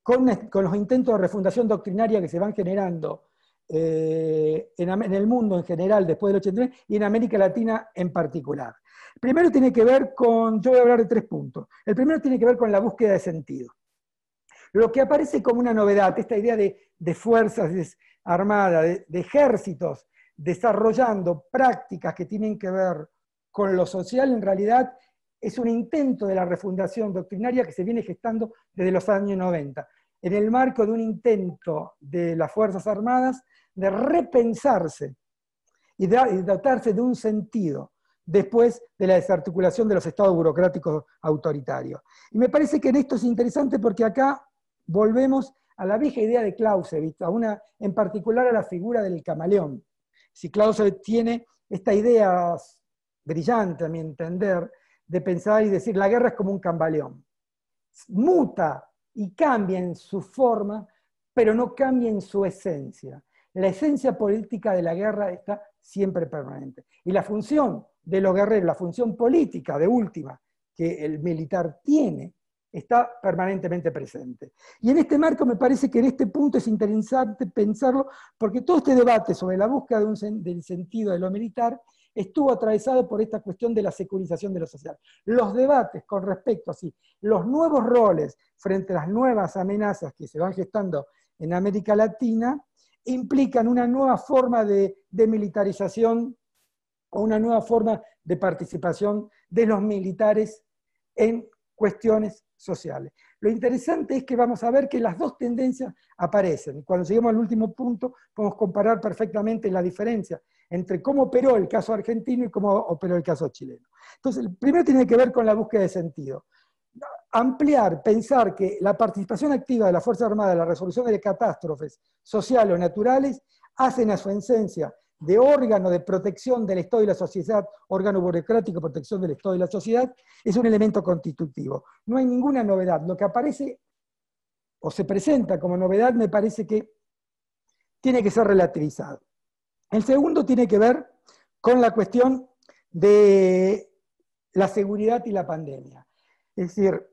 con los intentos de refundación doctrinaria que se van generando eh, en, el mundo en general después del 89 y en América Latina en particular. Primero tiene que ver con, yo voy a hablar de tres puntos. El primero tiene que ver con la búsqueda de sentido. Lo que aparece como una novedad, esta idea de, fuerzas armadas, de, de ejércitos desarrollando prácticas que tienen que ver con lo social, en realidad es un intento de la refundación doctrinaria que se viene gestando desde los años 90 en el marco de un intento de las Fuerzas Armadas de repensarse y dotarse de un sentido después de la desarticulación de los estados burocráticos autoritarios. Y me parece que en esto es interesante porque acá volvemos a la vieja idea de Clausewitz, una, en particular a la figura del camaleón. Si Clausewitz tiene esta idea brillante, a mi entender, de pensar y decir, la guerra es como un camaleón. Muta y cambien su forma, pero no cambien su esencia. La esencia política de la guerra está siempre permanente. Y la función de los guerreros, la función política de última que el militar tiene, está permanentemente presente. Y en este marco me parece que en este punto es interesante pensarlo, porque todo este debate sobre la búsqueda del sentido de lo militar estuvo atravesado por esta cuestión de la securización de lo social. Los debates con respecto a si los nuevos roles frente a las nuevas amenazas que se van gestando en América Latina implican una nueva forma de militarización o una nueva forma de participación de los militares en cuestiones sociales. Lo interesante es que vamos a ver que las dos tendencias aparecen. Cuando lleguemos al último punto, podemos comparar perfectamente la diferencia entre cómo operó el caso argentino y cómo operó el caso chileno. Entonces, el primero tiene que ver con la búsqueda de sentido. Ampliar, pensar que la participación activa de la Fuerza Armada en la resolución de catástrofes sociales o naturales hacen a su esencia de órgano de protección del Estado y la sociedad, órgano burocrático de protección del Estado y la sociedad, es un elemento constitutivo. No hay ninguna novedad. Lo que aparece o se presenta como novedad me parece que tiene que ser relativizado. El segundo tiene que ver con la cuestión de la seguridad y la pandemia. Es decir,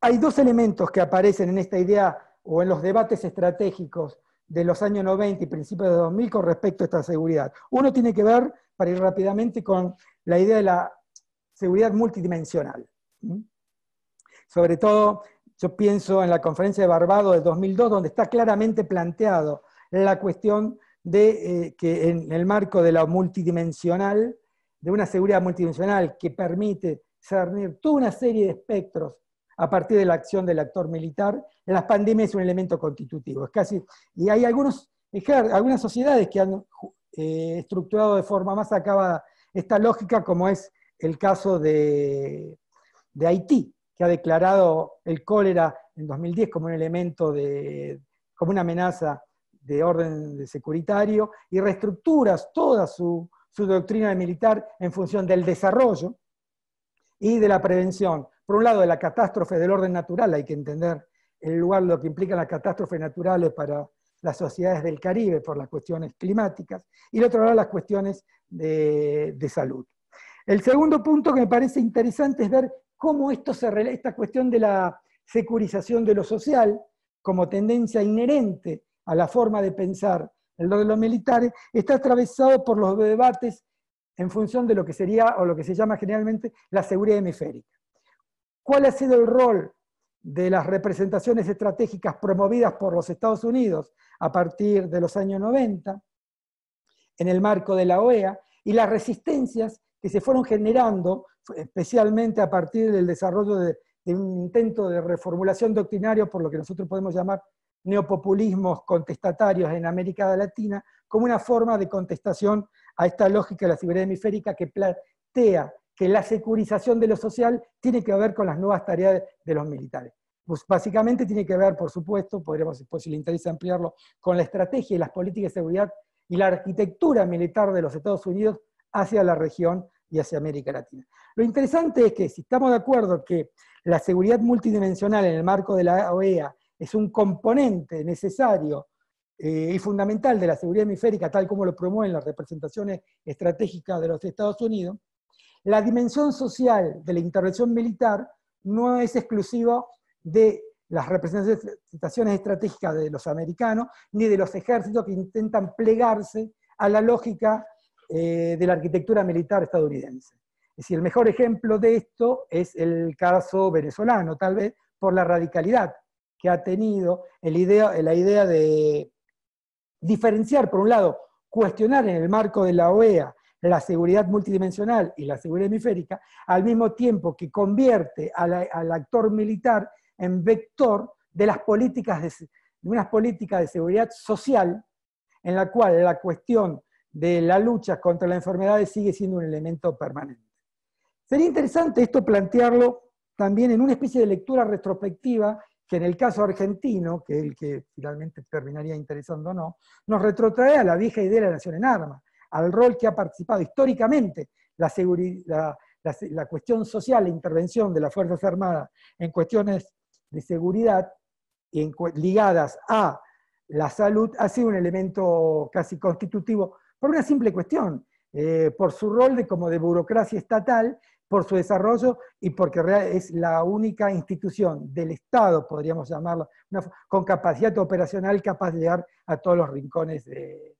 hay dos elementos que aparecen en esta idea o en los debates estratégicos de los años 90 y principios de 2000 con respecto a esta seguridad. Uno tiene que ver, para ir rápidamente, con la idea de la seguridad multidimensional. ¿Mm? Sobre todo, yo pienso en la conferencia de Barbados de 2002, donde está claramente planteado la cuestión de eh, que en el marco de la multidimensional, de una seguridad multidimensional que permite cernir toda una serie de espectros a partir de la acción del actor militar, las pandemias es un elemento constitutivo. Es casi, y hay algunos, algunas sociedades que han eh, estructurado de forma más acabada esta lógica, como es el caso de, de Haití, que ha declarado el cólera en 2010 como un elemento de, como una amenaza de orden de securitario y reestructuras toda su, doctrina militar en función del desarrollo y de la prevención. Por un lado, de la catástrofe del orden natural, hay que entender el lugar lo que implican las catástrofes naturales para las sociedades del Caribe por las cuestiones climáticas, y el otro lado las cuestiones de, salud. El segundo punto que me parece interesante es ver cómo esto se esta cuestión de la securización de lo social como tendencia inherente a la forma de pensar el de los militares, está atravesado por los debates en función de lo que sería o lo que se llama generalmente la seguridad hemisférica. ¿Cuál ha sido el rol de las representaciones estratégicas promovidas por los Estados Unidos a partir de los años 90 en el marco de la OEA y las resistencias que se fueron generando, especialmente a partir del desarrollo de, un intento de reformulación doctrinaria, por lo que nosotros podemos llamar neopopulismos contestatarios en América Latina como una forma de contestación a esta lógica de la seguridad hemisférica que plantea que la securización de lo social tiene que ver con las nuevas tareas de los militares. Pues básicamente tiene que ver, por supuesto, podríamos, después pues, si le interesa ampliarlo, con la estrategia y las políticas de seguridad y la arquitectura militar de los Estados Unidos hacia la región y hacia América Latina. Lo interesante es que si estamos de acuerdo que la seguridad multidimensional en el marco de la OEA es un componente necesario eh, y fundamental de la seguridad hemisférica, tal como lo promueven las representaciones estratégicas de los Estados Unidos, la dimensión social de la intervención militar no es exclusiva de las representaciones estratégicas de los americanos, ni de los ejércitos que intentan plegarse a la lógica eh, de la arquitectura militar estadounidense. Es decir, el mejor ejemplo de esto es el caso venezolano, tal vez por la radicalidad que ha tenido, la idea de diferenciar, por un lado, cuestionar en el marco de la OEA la seguridad multidimensional y la seguridad hemisférica, al mismo tiempo que convierte al actor militar en vector de las políticas de, de unas políticas de seguridad social, en la cual la cuestión de la lucha contra las enfermedades sigue siendo un elemento permanente. Sería interesante esto plantearlo también en una especie de lectura retrospectiva que en el caso argentino, que es el que finalmente terminaría interesando o no, nos retrotrae a la vieja idea de la nación en armas, al rol que ha participado históricamente la, seguridad la, cuestión social, e intervención de las Fuerzas Armadas en cuestiones de seguridad en, ligadas a la salud, ha sido un elemento casi constitutivo por una simple cuestión, eh, por su rol de, como de burocracia estatal por su desarrollo y porque es la única institución del Estado, podríamos llamarlo, con capacidad operacional capaz de llegar a todos los rincones de,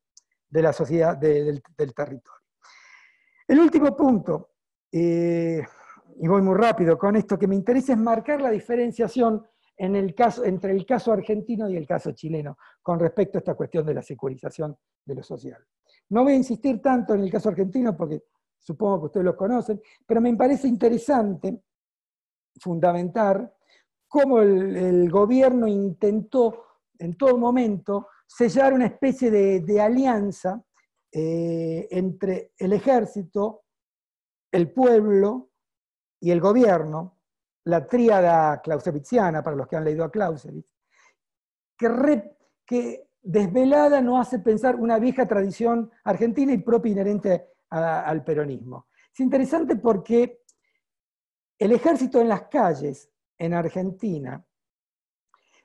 la sociedad, del, territorio. El último punto, eh, y voy muy rápido con esto, que me interesa es marcar la diferenciación en el caso, entre el caso argentino y el caso chileno con respecto a esta cuestión de la securización de lo social. No voy a insistir tanto en el caso argentino porque supongo que ustedes los conocen, pero me parece interesante fundamentar cómo el, gobierno intentó en todo momento sellar una especie de, alianza eh, entre el ejército, el pueblo y el gobierno, la tríada clausewitziana, para los que han leído a Clausewitz, que, que desvelada no hace pensar una vieja tradición argentina y propia inherente al peronismo. Es interesante porque el ejército en las calles en Argentina,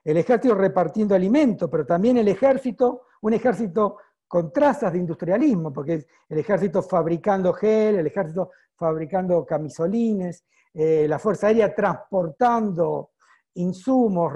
el ejército repartiendo alimento, pero también el ejército, un ejército con trazas de industrialismo, porque el ejército fabricando gel, el ejército fabricando camisolines, eh, la Fuerza Aérea transportando insumos,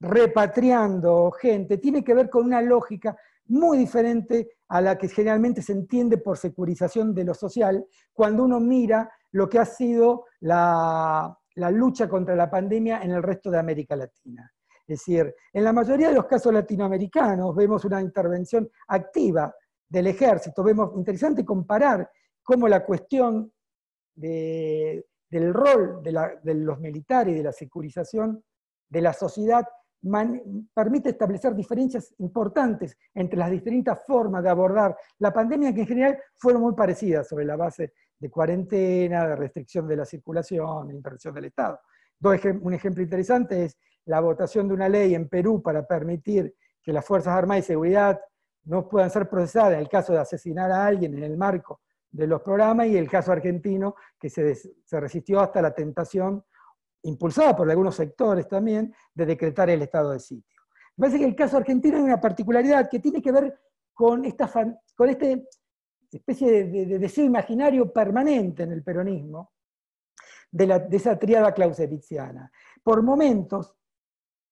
repatriando gente, tiene que ver con una lógica muy diferente a la que generalmente se entiende por securización de lo social, cuando uno mira lo que ha sido la, lucha contra la pandemia en el resto de América Latina. Es decir, en la mayoría de los casos latinoamericanos vemos una intervención activa del ejército. Vemos interesante comparar cómo la cuestión del rol de, los militares y de la securización de la sociedad permite establecer diferencias importantes entre las distintas formas de abordar la pandemia, que en general fueron muy parecidas sobre la base de cuarentena, de restricción de la circulación, de intervención del Estado. un ejemplo interesante es la votación de una ley en Perú para permitir que las Fuerzas Armadas y Seguridad no puedan ser procesadas en el caso de asesinar a alguien en el marco de los programas y el caso argentino que se resistió hasta la tentación impulsada por algunos sectores también, de decretar el estado de sitio. Me parece que el caso argentino es una particularidad que tiene que ver con esta, este especie de, deseo imaginario permanente en el peronismo, de, la, esa triada clausewitziana. Por momentos,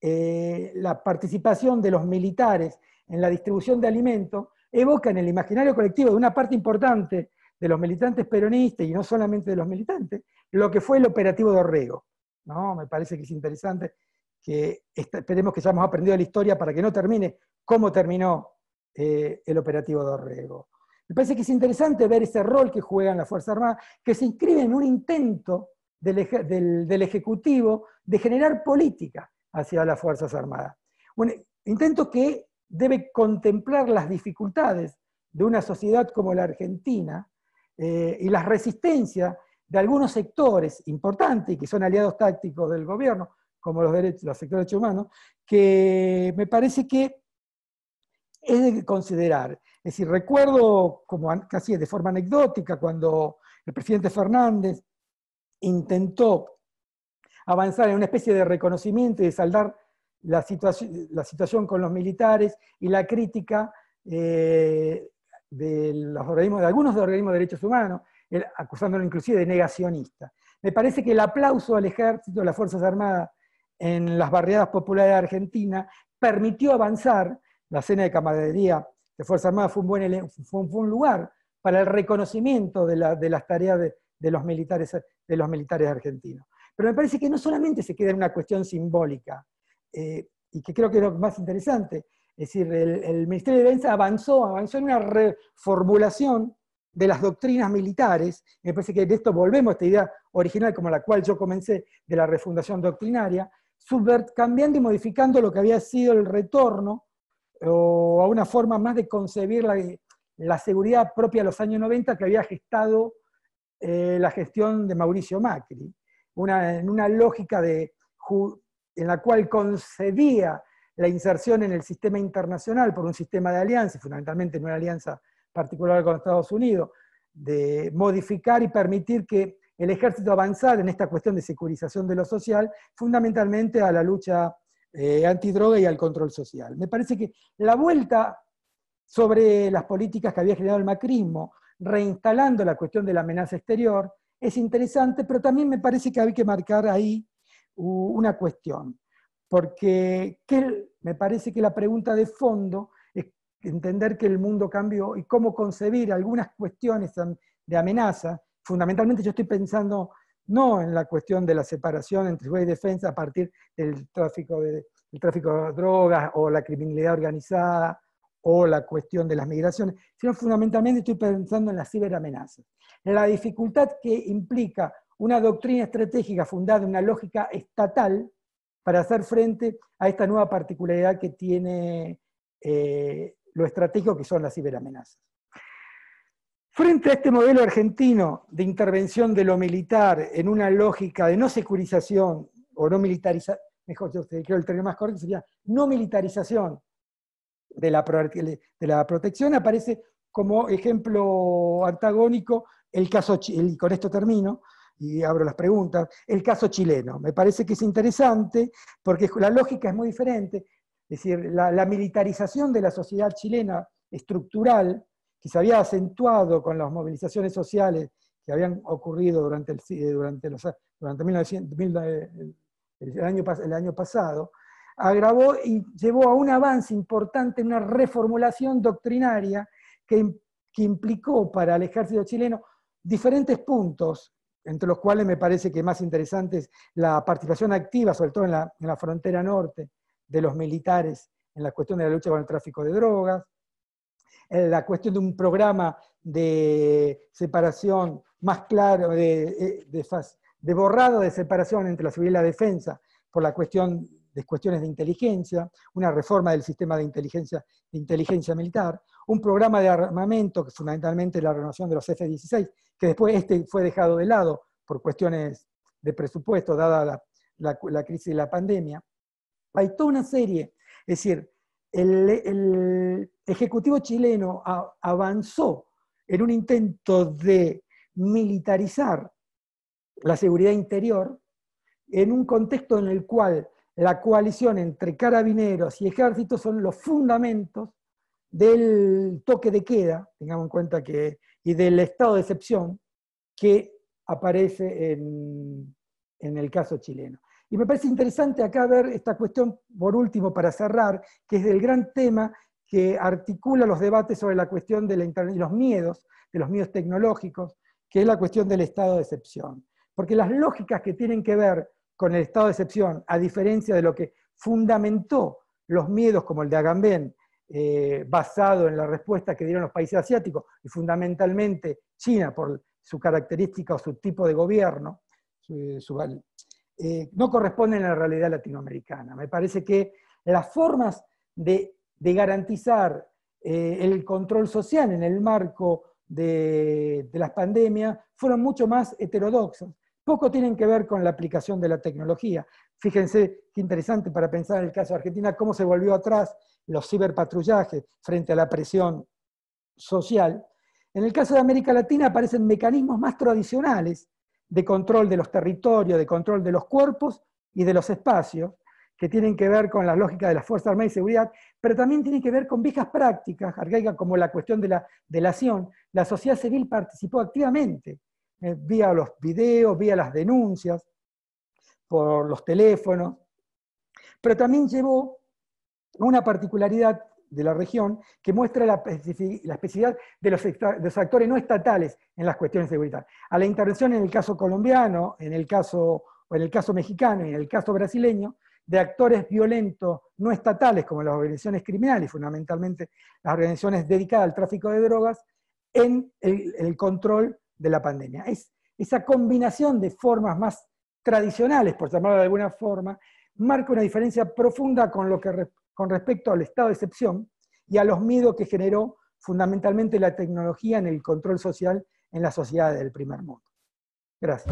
eh, la participación de los militares en la distribución de alimentos evoca en el imaginario colectivo de una parte importante de los militantes peronistas, y no solamente de los militantes, lo que fue el operativo de Orrego. ¿no? Me parece que es interesante que esperemos que ya hemos aprendido la historia para que no termine cómo terminó eh, el operativo Dorrego. Me parece que es interesante ver ese rol que juegan las Fuerzas Armadas, que se inscribe en un intento del, Ejecutivo de generar política hacia las Fuerzas Armadas. Un intento que debe contemplar las dificultades de una sociedad como la Argentina eh, y las resistencias de algunos sectores importantes, que son aliados tácticos del gobierno, como los, derechos, los sectores de derechos humanos, que me parece que es de considerar. Es decir, recuerdo, como casi de forma anecdótica, cuando el presidente Fernández intentó avanzar en una especie de reconocimiento y de saldar la, situación con los militares y la crítica eh, de, los organismos, de algunos de los organismos de derechos humanos, acusándolo inclusive de negacionista. Me parece que el aplauso al ejército, a las Fuerzas Armadas en las barriadas populares de Argentina permitió avanzar, la cena de camaradería de Fuerzas Armadas fue un, buen, lugar para el reconocimiento de, las tareas de, los militares, de los militares argentinos. Pero me parece que no solamente se queda en una cuestión simbólica, eh, y que creo que es lo más interesante, es decir, el, Ministerio de Defensa avanzó, avanzó en una reformulación de las doctrinas militares, me parece que de esto volvemos a esta idea original como la cual yo comencé, de la refundación doctrinaria, cambiando y modificando lo que había sido el retorno o a una forma más de concebir la, seguridad propia a los años 90 que había gestado eh, la gestión de Mauricio Macri, en una lógica de, en la cual concebía la inserción en el sistema internacional por un sistema de alianzas, fundamentalmente en una alianza particular con Estados Unidos, de modificar y permitir que el ejército avanzara en esta cuestión de securización de lo social, fundamentalmente a la lucha eh, antidroga y al control social. Me parece que la vuelta sobre las políticas que había generado el macrismo, reinstalando la cuestión de la amenaza exterior, es interesante, pero también me parece que hay que marcar ahí una cuestión, porque me parece que la pregunta de fondo entender que el mundo cambió y cómo concebir algunas cuestiones de amenaza. Fundamentalmente yo estoy pensando no en la cuestión de la separación entre seguridad y defensa a partir del tráfico de, tráfico de drogas o la criminalidad organizada o la cuestión de las migraciones, sino fundamentalmente estoy pensando en las ciberamenazas. La dificultad que implica una doctrina estratégica fundada en una lógica estatal para hacer frente a esta nueva particularidad que tiene eh, lo estratégico que son las ciberamenazas. Frente a este modelo argentino de intervención de lo militar en una lógica de no securización o no militarización, mejor yo creo el término más correcto sería no militarización de la, protección, aparece como ejemplo antagónico el caso, y con esto termino, y abro las preguntas, el caso chileno. Me parece que es interesante porque la lógica es muy diferente. Es decir, la, militarización de la sociedad chilena estructural, que se había acentuado con las movilizaciones sociales que habían ocurrido durante el, eh, durante los, durante 1900, eh, el, año, el año pasado, agravó y llevó a un avance importante en una reformulación doctrinaria que, que, implicó para el ejército chileno diferentes puntos, entre los cuales me parece que más interesante es la participación activa, sobre todo en la, en la frontera norte, de los militares en la cuestión de la lucha contra el tráfico de drogas, la cuestión de un programa de separación más claro, de, eh, borrado de separación entre la civil y la defensa por la cuestión de cuestiones de inteligencia, una reforma del sistema de inteligencia, inteligencia militar, un programa de armamento, que fundamentalmente la renovación de los F-16, que después este fue dejado de lado por cuestiones de presupuesto, dada la, la crisis de la pandemia, hay toda una serie. Es decir, el, Ejecutivo chileno avanzó en un intento de militarizar la seguridad interior en un contexto en el cual la coalición entre carabineros y ejércitos son los fundamentos del toque de queda, tengamos en cuenta que, y del estado de excepción que aparece en el caso chileno. Y me parece interesante acá ver esta cuestión, por último, para cerrar, que es del gran tema que articula los debates sobre la cuestión de, los miedos, de los miedos tecnológicos, que es la cuestión del estado de excepción. Porque las lógicas que tienen que ver con el estado de excepción, a diferencia de lo que fundamentó los miedos como el de Agamben, eh, basado en la respuesta que dieron los países asiáticos y fundamentalmente China por su característica o su tipo de gobierno, su, su eh, no corresponden a la realidad latinoamericana. Me parece que las formas de, garantizar eh, el control social en el marco de, de las pandemias fueron mucho más heterodoxas. Poco tienen que ver con la aplicación de la tecnología. Fíjense qué interesante para pensar en el caso de Argentina, cómo se volvió atrás los ciberpatrullajes frente a la presión social. En el caso de América Latina aparecen mecanismos más tradicionales de control de los territorios, de control de los cuerpos y de los espacios, que tienen que ver con la lógica de las Fuerzas Armadas y Seguridad, pero también tienen que ver con viejas prácticas, arcaicas como la cuestión de la delación. La sociedad civil participó activamente, eh, vía los videos, vía las denuncias, por los teléfonos, pero también llevó una particularidad de la región, que muestra la, la especificidad de los, actores no estatales en las cuestiones de seguridad. A la intervención en el caso colombiano, en el caso, en el caso mexicano y en el caso brasileño, de actores violentos no estatales, como las organizaciones criminales, fundamentalmente las organizaciones dedicadas al tráfico de drogas, en el, control de la pandemia. Es esa combinación de formas más tradicionales, por llamarlo de alguna forma, marca una diferencia profunda con lo que con respecto al estado de excepción y a los miedos que generó fundamentalmente la tecnología en el control social en la sociedad del primer mundo. Gracias.